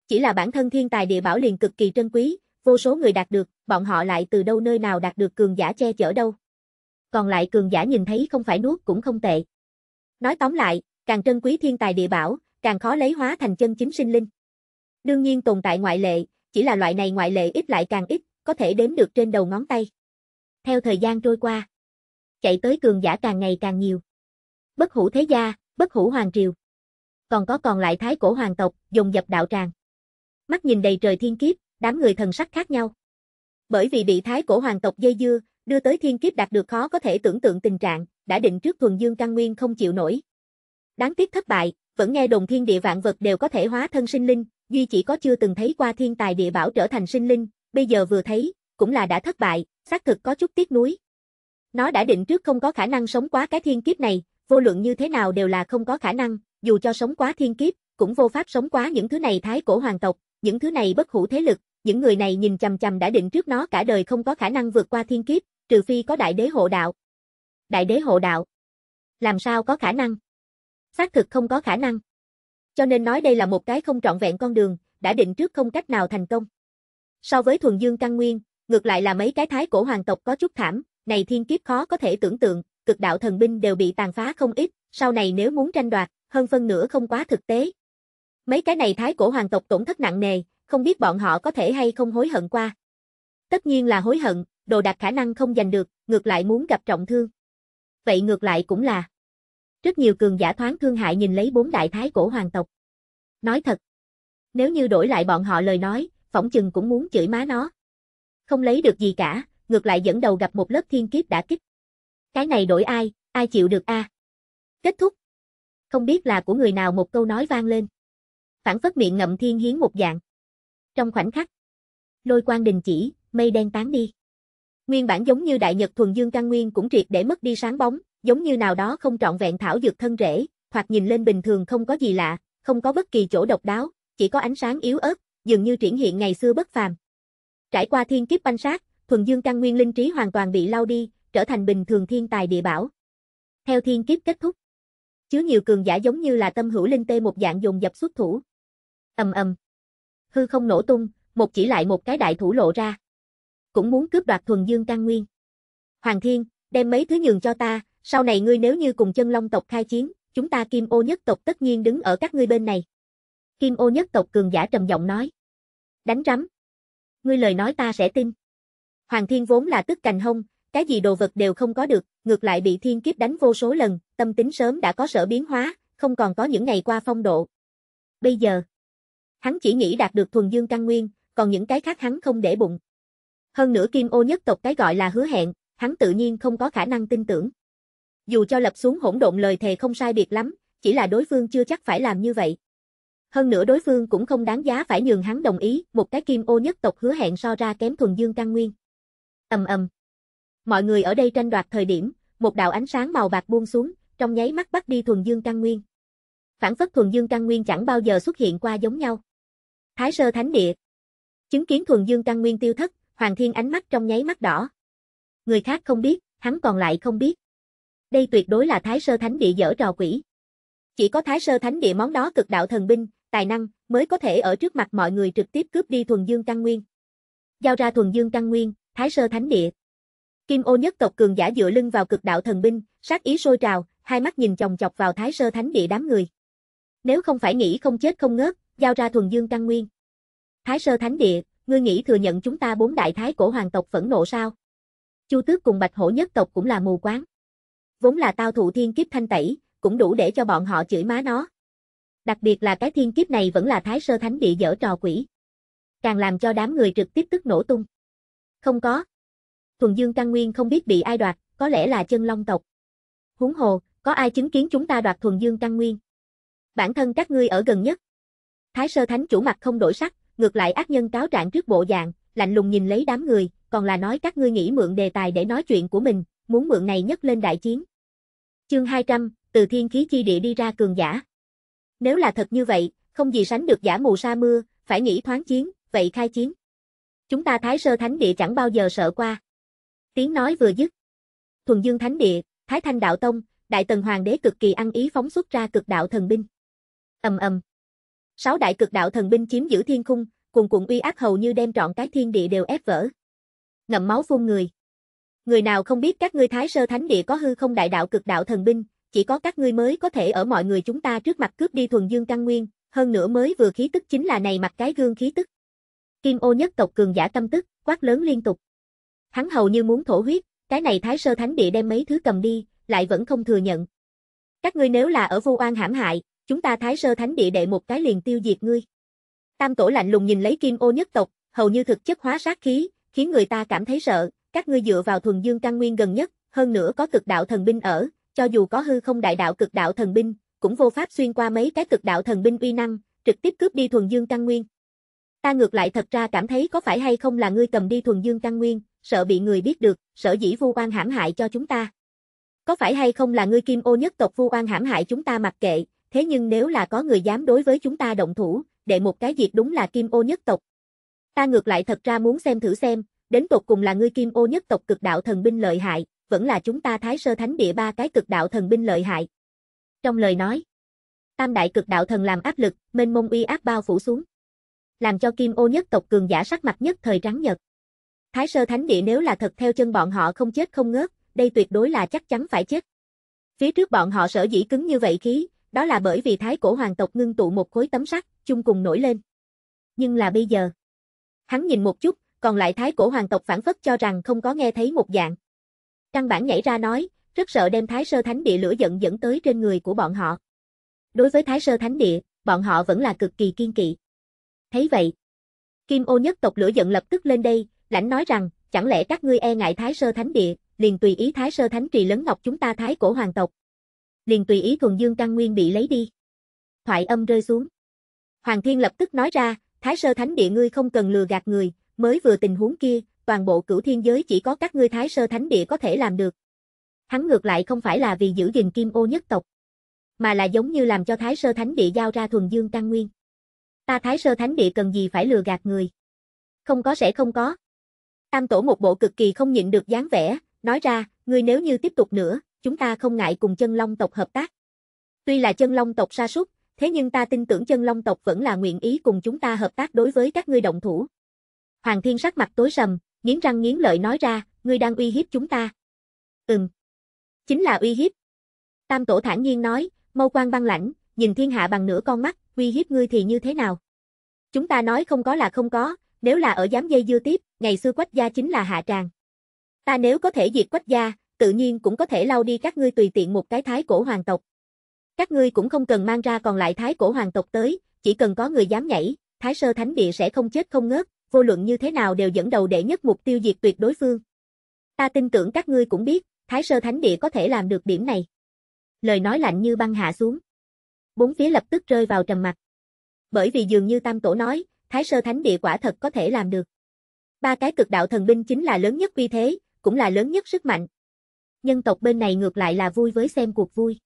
Chỉ là bản thân thiên tài địa bảo liền cực kỳ trân quý, vô số người đạt được, bọn họ lại từ đâu nơi nào đạt được cường giả che chở đâu còn lại cường giả nhìn thấy không phải nuốt cũng không tệ. Nói tóm lại, càng trân quý thiên tài địa bảo, càng khó lấy hóa thành chân chính sinh linh. Đương nhiên tồn tại ngoại lệ, chỉ là loại này ngoại lệ ít lại càng ít, có thể đếm được trên đầu ngón tay. Theo thời gian trôi qua, chạy tới cường giả càng ngày càng nhiều. Bất hủ thế gia, bất hủ hoàng triều. Còn có còn lại thái cổ hoàng tộc, dùng dập đạo tràng. Mắt nhìn đầy trời thiên kiếp, đám người thần sắc khác nhau. Bởi vì bị thái cổ hoàng tộc dây dưa, đưa tới thiên kiếp đạt được khó có thể tưởng tượng tình trạng, đã định trước thuần dương căn nguyên không chịu nổi. Đáng tiếc thất bại, vẫn nghe đồn thiên địa vạn vật đều có thể hóa thân sinh linh, duy chỉ có chưa từng thấy qua thiên tài địa bảo trở thành sinh linh, bây giờ vừa thấy, cũng là đã thất bại, xác thực có chút tiếc nuối. Nó đã định trước không có khả năng sống quá cái thiên kiếp này, vô luận như thế nào đều là không có khả năng, dù cho sống quá thiên kiếp, cũng vô pháp sống quá những thứ này thái cổ hoàng tộc, những thứ này bất hủ thế lực, những người này nhìn chằm chằm đã định trước nó cả đời không có khả năng vượt qua thiên kiếp, trừ phi có đại đế hộ đạo. Đại đế hộ đạo? Làm sao có khả năng? Xác thực không có khả năng. Cho nên nói đây là một cái không trọn vẹn con đường, đã định trước không cách nào thành công. So với thuần dương căn nguyên, ngược lại là mấy cái thái cổ hoàng tộc có chút thảm, này thiên kiếp khó có thể tưởng tượng, cực đạo thần binh đều bị tàn phá không ít, sau này nếu muốn tranh đoạt, hơn phân nửa không quá thực tế. Mấy cái này thái cổ hoàng tộc tổn thất nặng nề, không biết bọn họ có thể hay không hối hận qua. Tất nhiên là hối hận, đồ đạc khả năng không giành được, ngược lại muốn gặp trọng thương. Vậy ngược lại cũng là. Rất nhiều cường giả thoáng thương hại nhìn lấy bốn đại thái cổ hoàng tộc. Nói thật, nếu như đổi lại bọn họ lời nói, phỏng chừng cũng muốn chửi má nó. Không lấy được gì cả, ngược lại dẫn đầu gặp một lớp thiên kiếp đã kích. Cái này đổi ai, ai chịu được a? À? Kết thúc. Không biết là của người nào một câu nói vang lên. Phản phất miệng ngậm thiên hiến một dạng. Trong khoảnh khắc, lôi quang đình chỉ, mây đen tán đi. Nguyên bản giống như đại nhật thuần dương căn nguyên cũng triệt để mất đi sáng bóng, giống như nào đó không trọn vẹn thảo dược thân rễ, hoặc nhìn lên bình thường không có gì lạ, không có bất kỳ chỗ độc đáo, chỉ có ánh sáng yếu ớt, dường như triển hiện ngày xưa bất phàm. Trải qua thiên kiếp banh sát, thuần dương căn nguyên linh trí hoàn toàn bị lau đi, trở thành bình thường thiên tài địa bảo. Theo thiên kiếp kết thúc, chứa nhiều cường giả giống như là tâm hữu linh tê một dạng dùng dập xuất thủ. Ầm ầm. Hư không nổ tung, một chỉ lại một cái đại thủ lộ ra cũng muốn cướp đoạt thuần dương căn nguyên. Hoàng Thiên, đem mấy thứ nhường cho ta, sau này ngươi nếu như cùng chân long tộc khai chiến, chúng ta kim ô nhất tộc tất nhiên đứng ở các ngươi bên này. Kim ô nhất tộc cường giả trầm giọng nói. Đánh rắm. Ngươi lời nói ta sẽ tin. Hoàng Thiên vốn là tức cành hông, cái gì đồ vật đều không có được, ngược lại bị thiên kiếp đánh vô số lần, tâm tính sớm đã có sở biến hóa, không còn có những ngày qua phong độ. Bây giờ, hắn chỉ nghĩ đạt được thuần dương căn nguyên, còn những cái khác hắn không để bụng. Hơn nữa Kim Ô nhất tộc cái gọi là hứa hẹn, hắn tự nhiên không có khả năng tin tưởng. Dù cho lập xuống hỗn độn lời thề không sai biệt lắm, chỉ là đối phương chưa chắc phải làm như vậy. Hơn nữa đối phương cũng không đáng giá phải nhường hắn đồng ý, một cái Kim Ô nhất tộc hứa hẹn so ra kém thuần dương căn nguyên. Ầm ầm. Mọi người ở đây tranh đoạt thời điểm, một đạo ánh sáng màu bạc buông xuống, trong nháy mắt bắt đi thuần dương căn nguyên. Phản phất thuần dương căn nguyên chẳng bao giờ xuất hiện qua giống nhau. Thái Sơ Thánh Địa Chứng kiến thuần dương căn nguyên tiêu thất, Hoàng Thiên ánh mắt trong nháy mắt đỏ. Người khác không biết, hắn còn lại không biết. Đây tuyệt đối là Thái Sơ Thánh Địa dở trò quỷ. Chỉ có Thái Sơ Thánh Địa món đó cực đạo thần binh, tài năng, mới có thể ở trước mặt mọi người trực tiếp cướp đi thuần dương căn nguyên. Giao ra thuần dương căn nguyên, Thái Sơ Thánh Địa. Kim ô nhất tộc cường giả dựa lưng vào cực đạo thần binh, sát ý sôi trào, hai mắt nhìn chồng chọc vào Thái Sơ Thánh Địa đám người. Nếu không phải nghĩ không chết không ngớt, giao ra thuần dương căn nguyên. Thái Sơ Thánh Địa, ngươi nghĩ thừa nhận chúng ta bốn đại thái cổ hoàng tộc phẫn nộ sao? Chu Tước cùng Bạch Hổ nhất tộc cũng là mù quáng. Vốn là tao thụ thiên kiếp thanh tẩy, cũng đủ để cho bọn họ chửi má nó. Đặc biệt là cái thiên kiếp này vẫn là thái sơ thánh địa dở trò quỷ. Càng làm cho đám người trực tiếp tức nổ tung. Không có. Thuần Dương Căn Nguyên không biết bị ai đoạt, có lẽ là chân long tộc. Huống hồ, có ai chứng kiến chúng ta đoạt Thuần Dương Căn Nguyên? Bản thân các ngươi ở gần nhất. Thái sơ thánh chủ mặt không đổi sắc, ngược lại ác nhân cáo trạng trước bộ dạng, lạnh lùng nhìn lấy đám người, còn là nói các ngươi nghĩ mượn đề tài để nói chuyện của mình, muốn mượn này nhất lên đại chiến. Chương 200, từ thiên khí chi địa đi ra cường giả. Nếu là thật như vậy, không gì sánh được giả mù sa mưa, phải nghĩ thoáng chiến, vậy khai chiến. Chúng ta Thái Sơ Thánh Địa chẳng bao giờ sợ qua. Tiếng nói vừa dứt. Thuần Dương Thánh Địa, Thái Thanh Đạo Tông, Đại Tần Hoàng đế cực kỳ ăn ý phóng xuất ra cực đạo thần binh. ầm ầm. Sáu đại cực đạo thần binh chiếm giữ thiên khung, cuồn cuộn uy ác hầu như đem trọn cái thiên địa đều ép vỡ. Ngậm máu phun người. Người nào không biết các ngươi Thái Sơ Thánh Địa có hư không đại đạo cực đạo thần binh, chỉ có các ngươi mới có thể ở mọi người chúng ta trước mặt cướp đi thuần dương căn nguyên, hơn nữa mới vừa khí tức chính là này mặt cái gương khí tức. Kim ô nhất tộc cường giả tâm tức, quát lớn liên tục. Hắn hầu như muốn thổ huyết, cái này Thái Sơ Thánh Địa đem mấy thứ cầm đi, lại vẫn không thừa nhận. Các ngươi nếu là ở vô oan hãm hại, chúng ta thái sơ thánh địa đệ một cái liền tiêu diệt ngươi. Tam tổ lạnh lùng nhìn lấy kim ô nhất tộc, hầu như thực chất hóa sát khí, khiến người ta cảm thấy sợ, các ngươi dựa vào thuần dương căn nguyên gần nhất, hơn nữa có cực đạo thần binh ở, cho dù có hư không đại đạo cực đạo thần binh, cũng vô pháp xuyên qua mấy cái cực đạo thần binh uy năng, trực tiếp cướp đi thuần dương căn nguyên. Ta ngược lại thật ra cảm thấy có phải hay không là ngươi cầm đi thuần dương căn nguyên, sợ bị người biết được, sợ dĩ vu oan hãm hại cho chúng ta. Có phải hay không là ngươi kim ô nhất tộc vu oan hãm hại chúng ta mặc kệ, thế nhưng nếu là có người dám đối với chúng ta động thủ, đệ một cái diệt đúng là kim ô nhất tộc. Ta ngược lại thật ra muốn xem thử xem, đến tột cùng là ngươi kim ô nhất tộc cực đạo thần binh lợi hại, vẫn là chúng ta thái sơ thánh địa ba cái cực đạo thần binh lợi hại. Trong lời nói, tam đại cực đạo thần làm áp lực, mênh mông uy áp bao phủ xuống. Làm cho kim ô nhất tộc cường giả sắc mặt nhất thời trắng nhật. Thái sơ thánh địa nếu là thật theo chân bọn họ không chết không ngớt, đây tuyệt đối là chắc chắn phải chết. Phía trước bọn họ sở dĩ cứng như vậy khí, đó là bởi vì thái cổ hoàng tộc ngưng tụ một khối tấm sắt, chung cùng nổi lên. Nhưng là bây giờ. Hắn nhìn một chút, còn lại thái cổ hoàng tộc phản phất cho rằng không có nghe thấy một dạng. Trăng bản nhảy ra nói, rất sợ đem thái sơ thánh địa lửa giận dẫn tới trên người của bọn họ. Đối với thái sơ thánh địa, bọn họ vẫn là cực kỳ kiên kỵ. Thấy vậy, Kim ô nhất tộc lửa giận lập tức lên đây, lãnh nói rằng, chẳng lẽ các ngươi e ngại thái sơ thánh địa, liền tùy ý thái sơ thánh trì lớn ngọc chúng ta thái cổ hoàng tộc, liền tùy ý thuần dương căn nguyên bị lấy đi. Thoại âm rơi xuống. Hoàng Thiên lập tức nói ra, Thái Sơ Thánh Địa ngươi không cần lừa gạt người, mới vừa tình huống kia, toàn bộ cửu thiên giới chỉ có các ngươi Thái Sơ Thánh Địa có thể làm được. Hắn ngược lại không phải là vì giữ gìn kim ô nhất tộc, mà là giống như làm cho Thái Sơ Thánh Địa giao ra thuần dương căn nguyên. Ta Thái Sơ Thánh Địa cần gì phải lừa gạt người. Không có sẽ không có. Tam tổ một bộ cực kỳ không nhịn được dáng vẻ, nói ra, ngươi nếu như tiếp tục nữa, chúng ta không ngại cùng chân long tộc hợp tác. Tuy là chân long tộc sa sút, thế nhưng ta tin tưởng chân long tộc vẫn là nguyện ý cùng chúng ta hợp tác đối với các ngươi động thủ. Hoàng thiên sắc mặt tối sầm, nghiến răng nghiến lợi nói ra, ngươi đang uy hiếp chúng ta. Ừm. Chính là uy hiếp. Tam tổ thản nhiên nói, mâu quan băng lãnh, nhìn thiên hạ bằng nửa con mắt, uy hiếp ngươi thì như thế nào? Chúng ta nói không có là không có, nếu là ở giám dây dưa tiếp, ngày xưa quách gia chính là hạ tràng. Ta nếu có thể diệt quách gia, tự nhiên cũng có thể lau đi các ngươi tùy tiện một cái thái cổ hoàng tộc. Các ngươi cũng không cần mang ra còn lại thái cổ hoàng tộc tới, chỉ cần có người dám nhảy, thái sơ thánh địa sẽ không chết không ngớt, vô luận như thế nào đều dẫn đầu để nhất mục tiêu diệt tuyệt đối phương. Ta tin tưởng các ngươi cũng biết, thái sơ thánh địa có thể làm được điểm này. Lời nói lạnh như băng hạ xuống. Bốn phía lập tức rơi vào trầm mặc. Bởi vì dường như Tam Tổ nói, Thái Sơ Thánh Địa quả thật có thể làm được. Ba cái cực đạo thần binh chính là lớn nhất uy thế, cũng là lớn nhất sức mạnh, nhân tộc bên này ngược lại là vui với xem cuộc vui.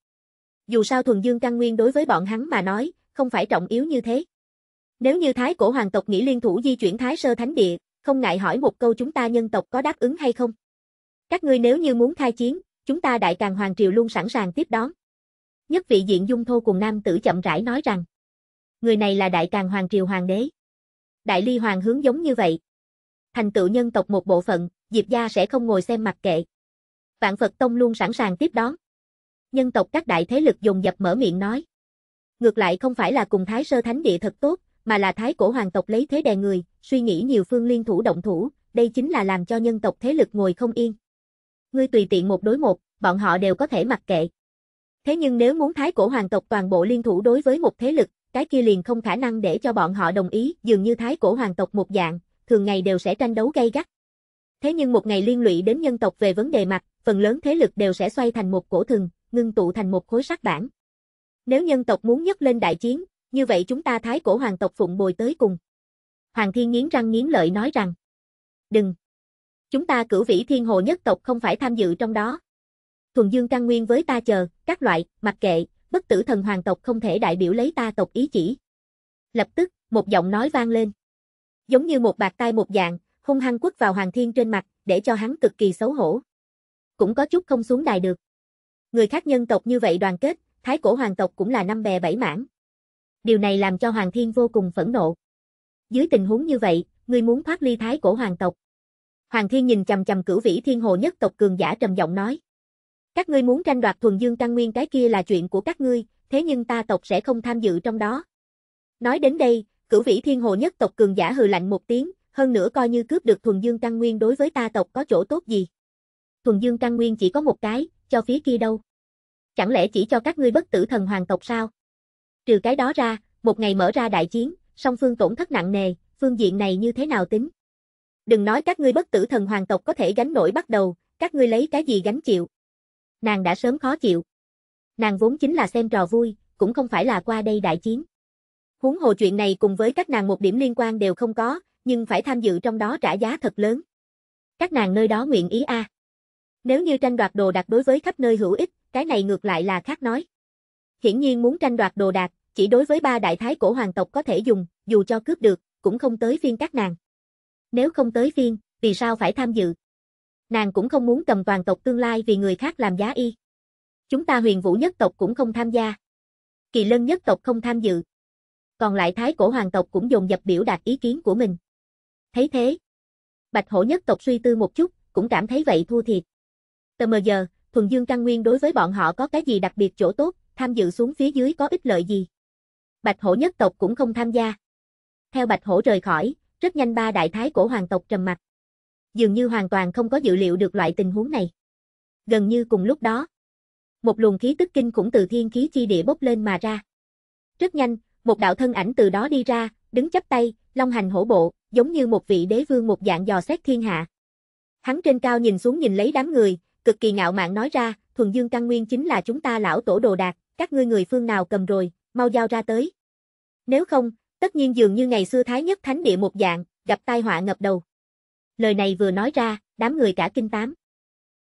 Dù sao thuần dương căn nguyên đối với bọn hắn mà nói, không phải trọng yếu như thế. Nếu như thái cổ hoàng tộc nghĩ liên thủ di chuyển thái sơ thánh địa, không ngại hỏi một câu chúng ta nhân tộc có đáp ứng hay không. Các ngươi nếu như muốn khai chiến, chúng ta đại càng hoàng triều luôn sẵn sàng tiếp đón. Nhất vị diện dung thô cùng nam tử chậm rãi nói rằng, người này là đại càng hoàng triều hoàng đế. Đại ly hoàng hướng giống như vậy. Thành tựu nhân tộc một bộ phận, Diệp gia sẽ không ngồi xem mặc kệ. Vạn Phật Tông luôn sẵn sàng tiếp đón. Nhân tộc các đại thế lực dùng dập mở miệng nói. Ngược lại không phải là cùng Thái Sơ Thánh Địa thật tốt, mà là Thái Cổ Hoàng tộc lấy thế đè người, suy nghĩ nhiều phương liên thủ động thủ, đây chính là làm cho nhân tộc thế lực ngồi không yên. Ngươi tùy tiện một đối một, bọn họ đều có thể mặc kệ. Thế nhưng nếu muốn Thái Cổ Hoàng tộc toàn bộ liên thủ đối với một thế lực, cái kia liền không khả năng để cho bọn họ đồng ý, dường như Thái Cổ Hoàng tộc một dạng, thường ngày đều sẽ tranh đấu gay gắt. Thế nhưng một ngày liên lụy đến nhân tộc về vấn đề mặt, phần lớn thế lực đều sẽ xoay thành một cổ thường, ngưng tụ thành một khối sắc bản. Nếu nhân tộc muốn nhấc lên đại chiến, như vậy chúng ta thái cổ hoàng tộc phụng bồi tới cùng. Hoàng thiên nghiến răng nghiến lợi nói rằng, đừng. Chúng ta cử vĩ thiên hồ nhất tộc không phải tham dự trong đó. Thuần dương căn nguyên với ta chờ, các loại, mặc kệ, bất tử thần hoàng tộc không thể đại biểu lấy ta tộc ý chỉ. Lập tức, một giọng nói vang lên. Giống như một bạc tai một dạng, hung hăng quất vào Hoàng Thiên trên mặt, để cho hắn cực kỳ xấu hổ. Cũng có chút không xuống đài được. Người khác nhân tộc như vậy đoàn kết, thái cổ hoàng tộc cũng là năm bè bảy mảng. Điều này làm cho Hoàng Thiên vô cùng phẫn nộ. Dưới tình huống như vậy, ngươi muốn thoát ly thái cổ hoàng tộc. Hoàng Thiên nhìn chằm chằm cửu vĩ thiên hồ nhất tộc cường giả trầm giọng nói. Các ngươi muốn tranh đoạt thuần dương căn nguyên cái kia là chuyện của các ngươi, thế nhưng ta tộc sẽ không tham dự trong đó. Nói đến đây, cửu vĩ thiên hồ nhất tộc cường giả hừ lạnh một tiếng, hơn nữa coi như cướp được thuần dương căn nguyên đối với ta tộc có chỗ tốt gì. Thuần dương căn nguyên chỉ có một cái, cho phía kia đâu. Chẳng lẽ chỉ cho các ngươi bất tử thần hoàng tộc sao? Trừ cái đó ra, một ngày mở ra đại chiến, song phương tổn thất nặng nề, phương diện này như thế nào tính? Đừng nói các ngươi bất tử thần hoàng tộc có thể gánh nổi bắt đầu, các ngươi lấy cái gì gánh chịu? Nàng đã sớm khó chịu. Nàng vốn chính là xem trò vui, cũng không phải là qua đây đại chiến. Huống hồ chuyện này cùng với các nàng một điểm liên quan đều không có, nhưng phải tham dự trong đó trả giá thật lớn. Các nàng nơi đó nguyện ý a. À. Nếu như tranh đoạt đồ đạc đối với khắp nơi hữu ích, cái này ngược lại là khác nói. Hiển nhiên muốn tranh đoạt đồ đạc, chỉ đối với ba đại thái cổ hoàng tộc có thể dùng, dù cho cướp được, cũng không tới phiên các nàng. Nếu không tới phiên, vì sao phải tham dự? Nàng cũng không muốn cầm toàn tộc tương lai vì người khác làm giá y. Chúng ta huyền vũ nhất tộc cũng không tham gia. Kỳ lân nhất tộc không tham dự. Còn lại thái cổ hoàng tộc cũng dồn dập biểu đạt ý kiến của mình. Thấy thế, Bạch Hổ nhất tộc suy tư một chút, cũng cảm thấy vậy thua thiệt. Tờ mờ giờ, thuần dương căn nguyên đối với bọn họ có cái gì đặc biệt chỗ tốt, tham dự xuống phía dưới có ích lợi gì. Bạch Hổ nhất tộc cũng không tham gia. Theo Bạch Hổ rời khỏi, rất nhanh ba đại thái cổ hoàng tộc trầm mặt. Dường như hoàn toàn không có dự liệu được loại tình huống này. Gần như cùng lúc đó, một luồng khí tức kinh cũng từ thiên khí chi địa bốc lên mà ra. Rất nhanh, một đạo thân ảnh từ đó đi ra, đứng chắp tay, long hành hổ bộ, giống như một vị đế vương một dạng dò xét thiên hạ. Hắn trên cao nhìn xuống nhìn lấy đám người, cực kỳ ngạo mạn nói ra, thuần dương căn nguyên chính là chúng ta lão tổ đồ đạc, các ngươi người phương nào cầm rồi, mau giao ra tới. Nếu không, tất nhiên dường như ngày xưa thái nhất thánh địa một dạng, gặp tai họa ngập đầu. Lời này vừa nói ra, đám người cả kinh tám.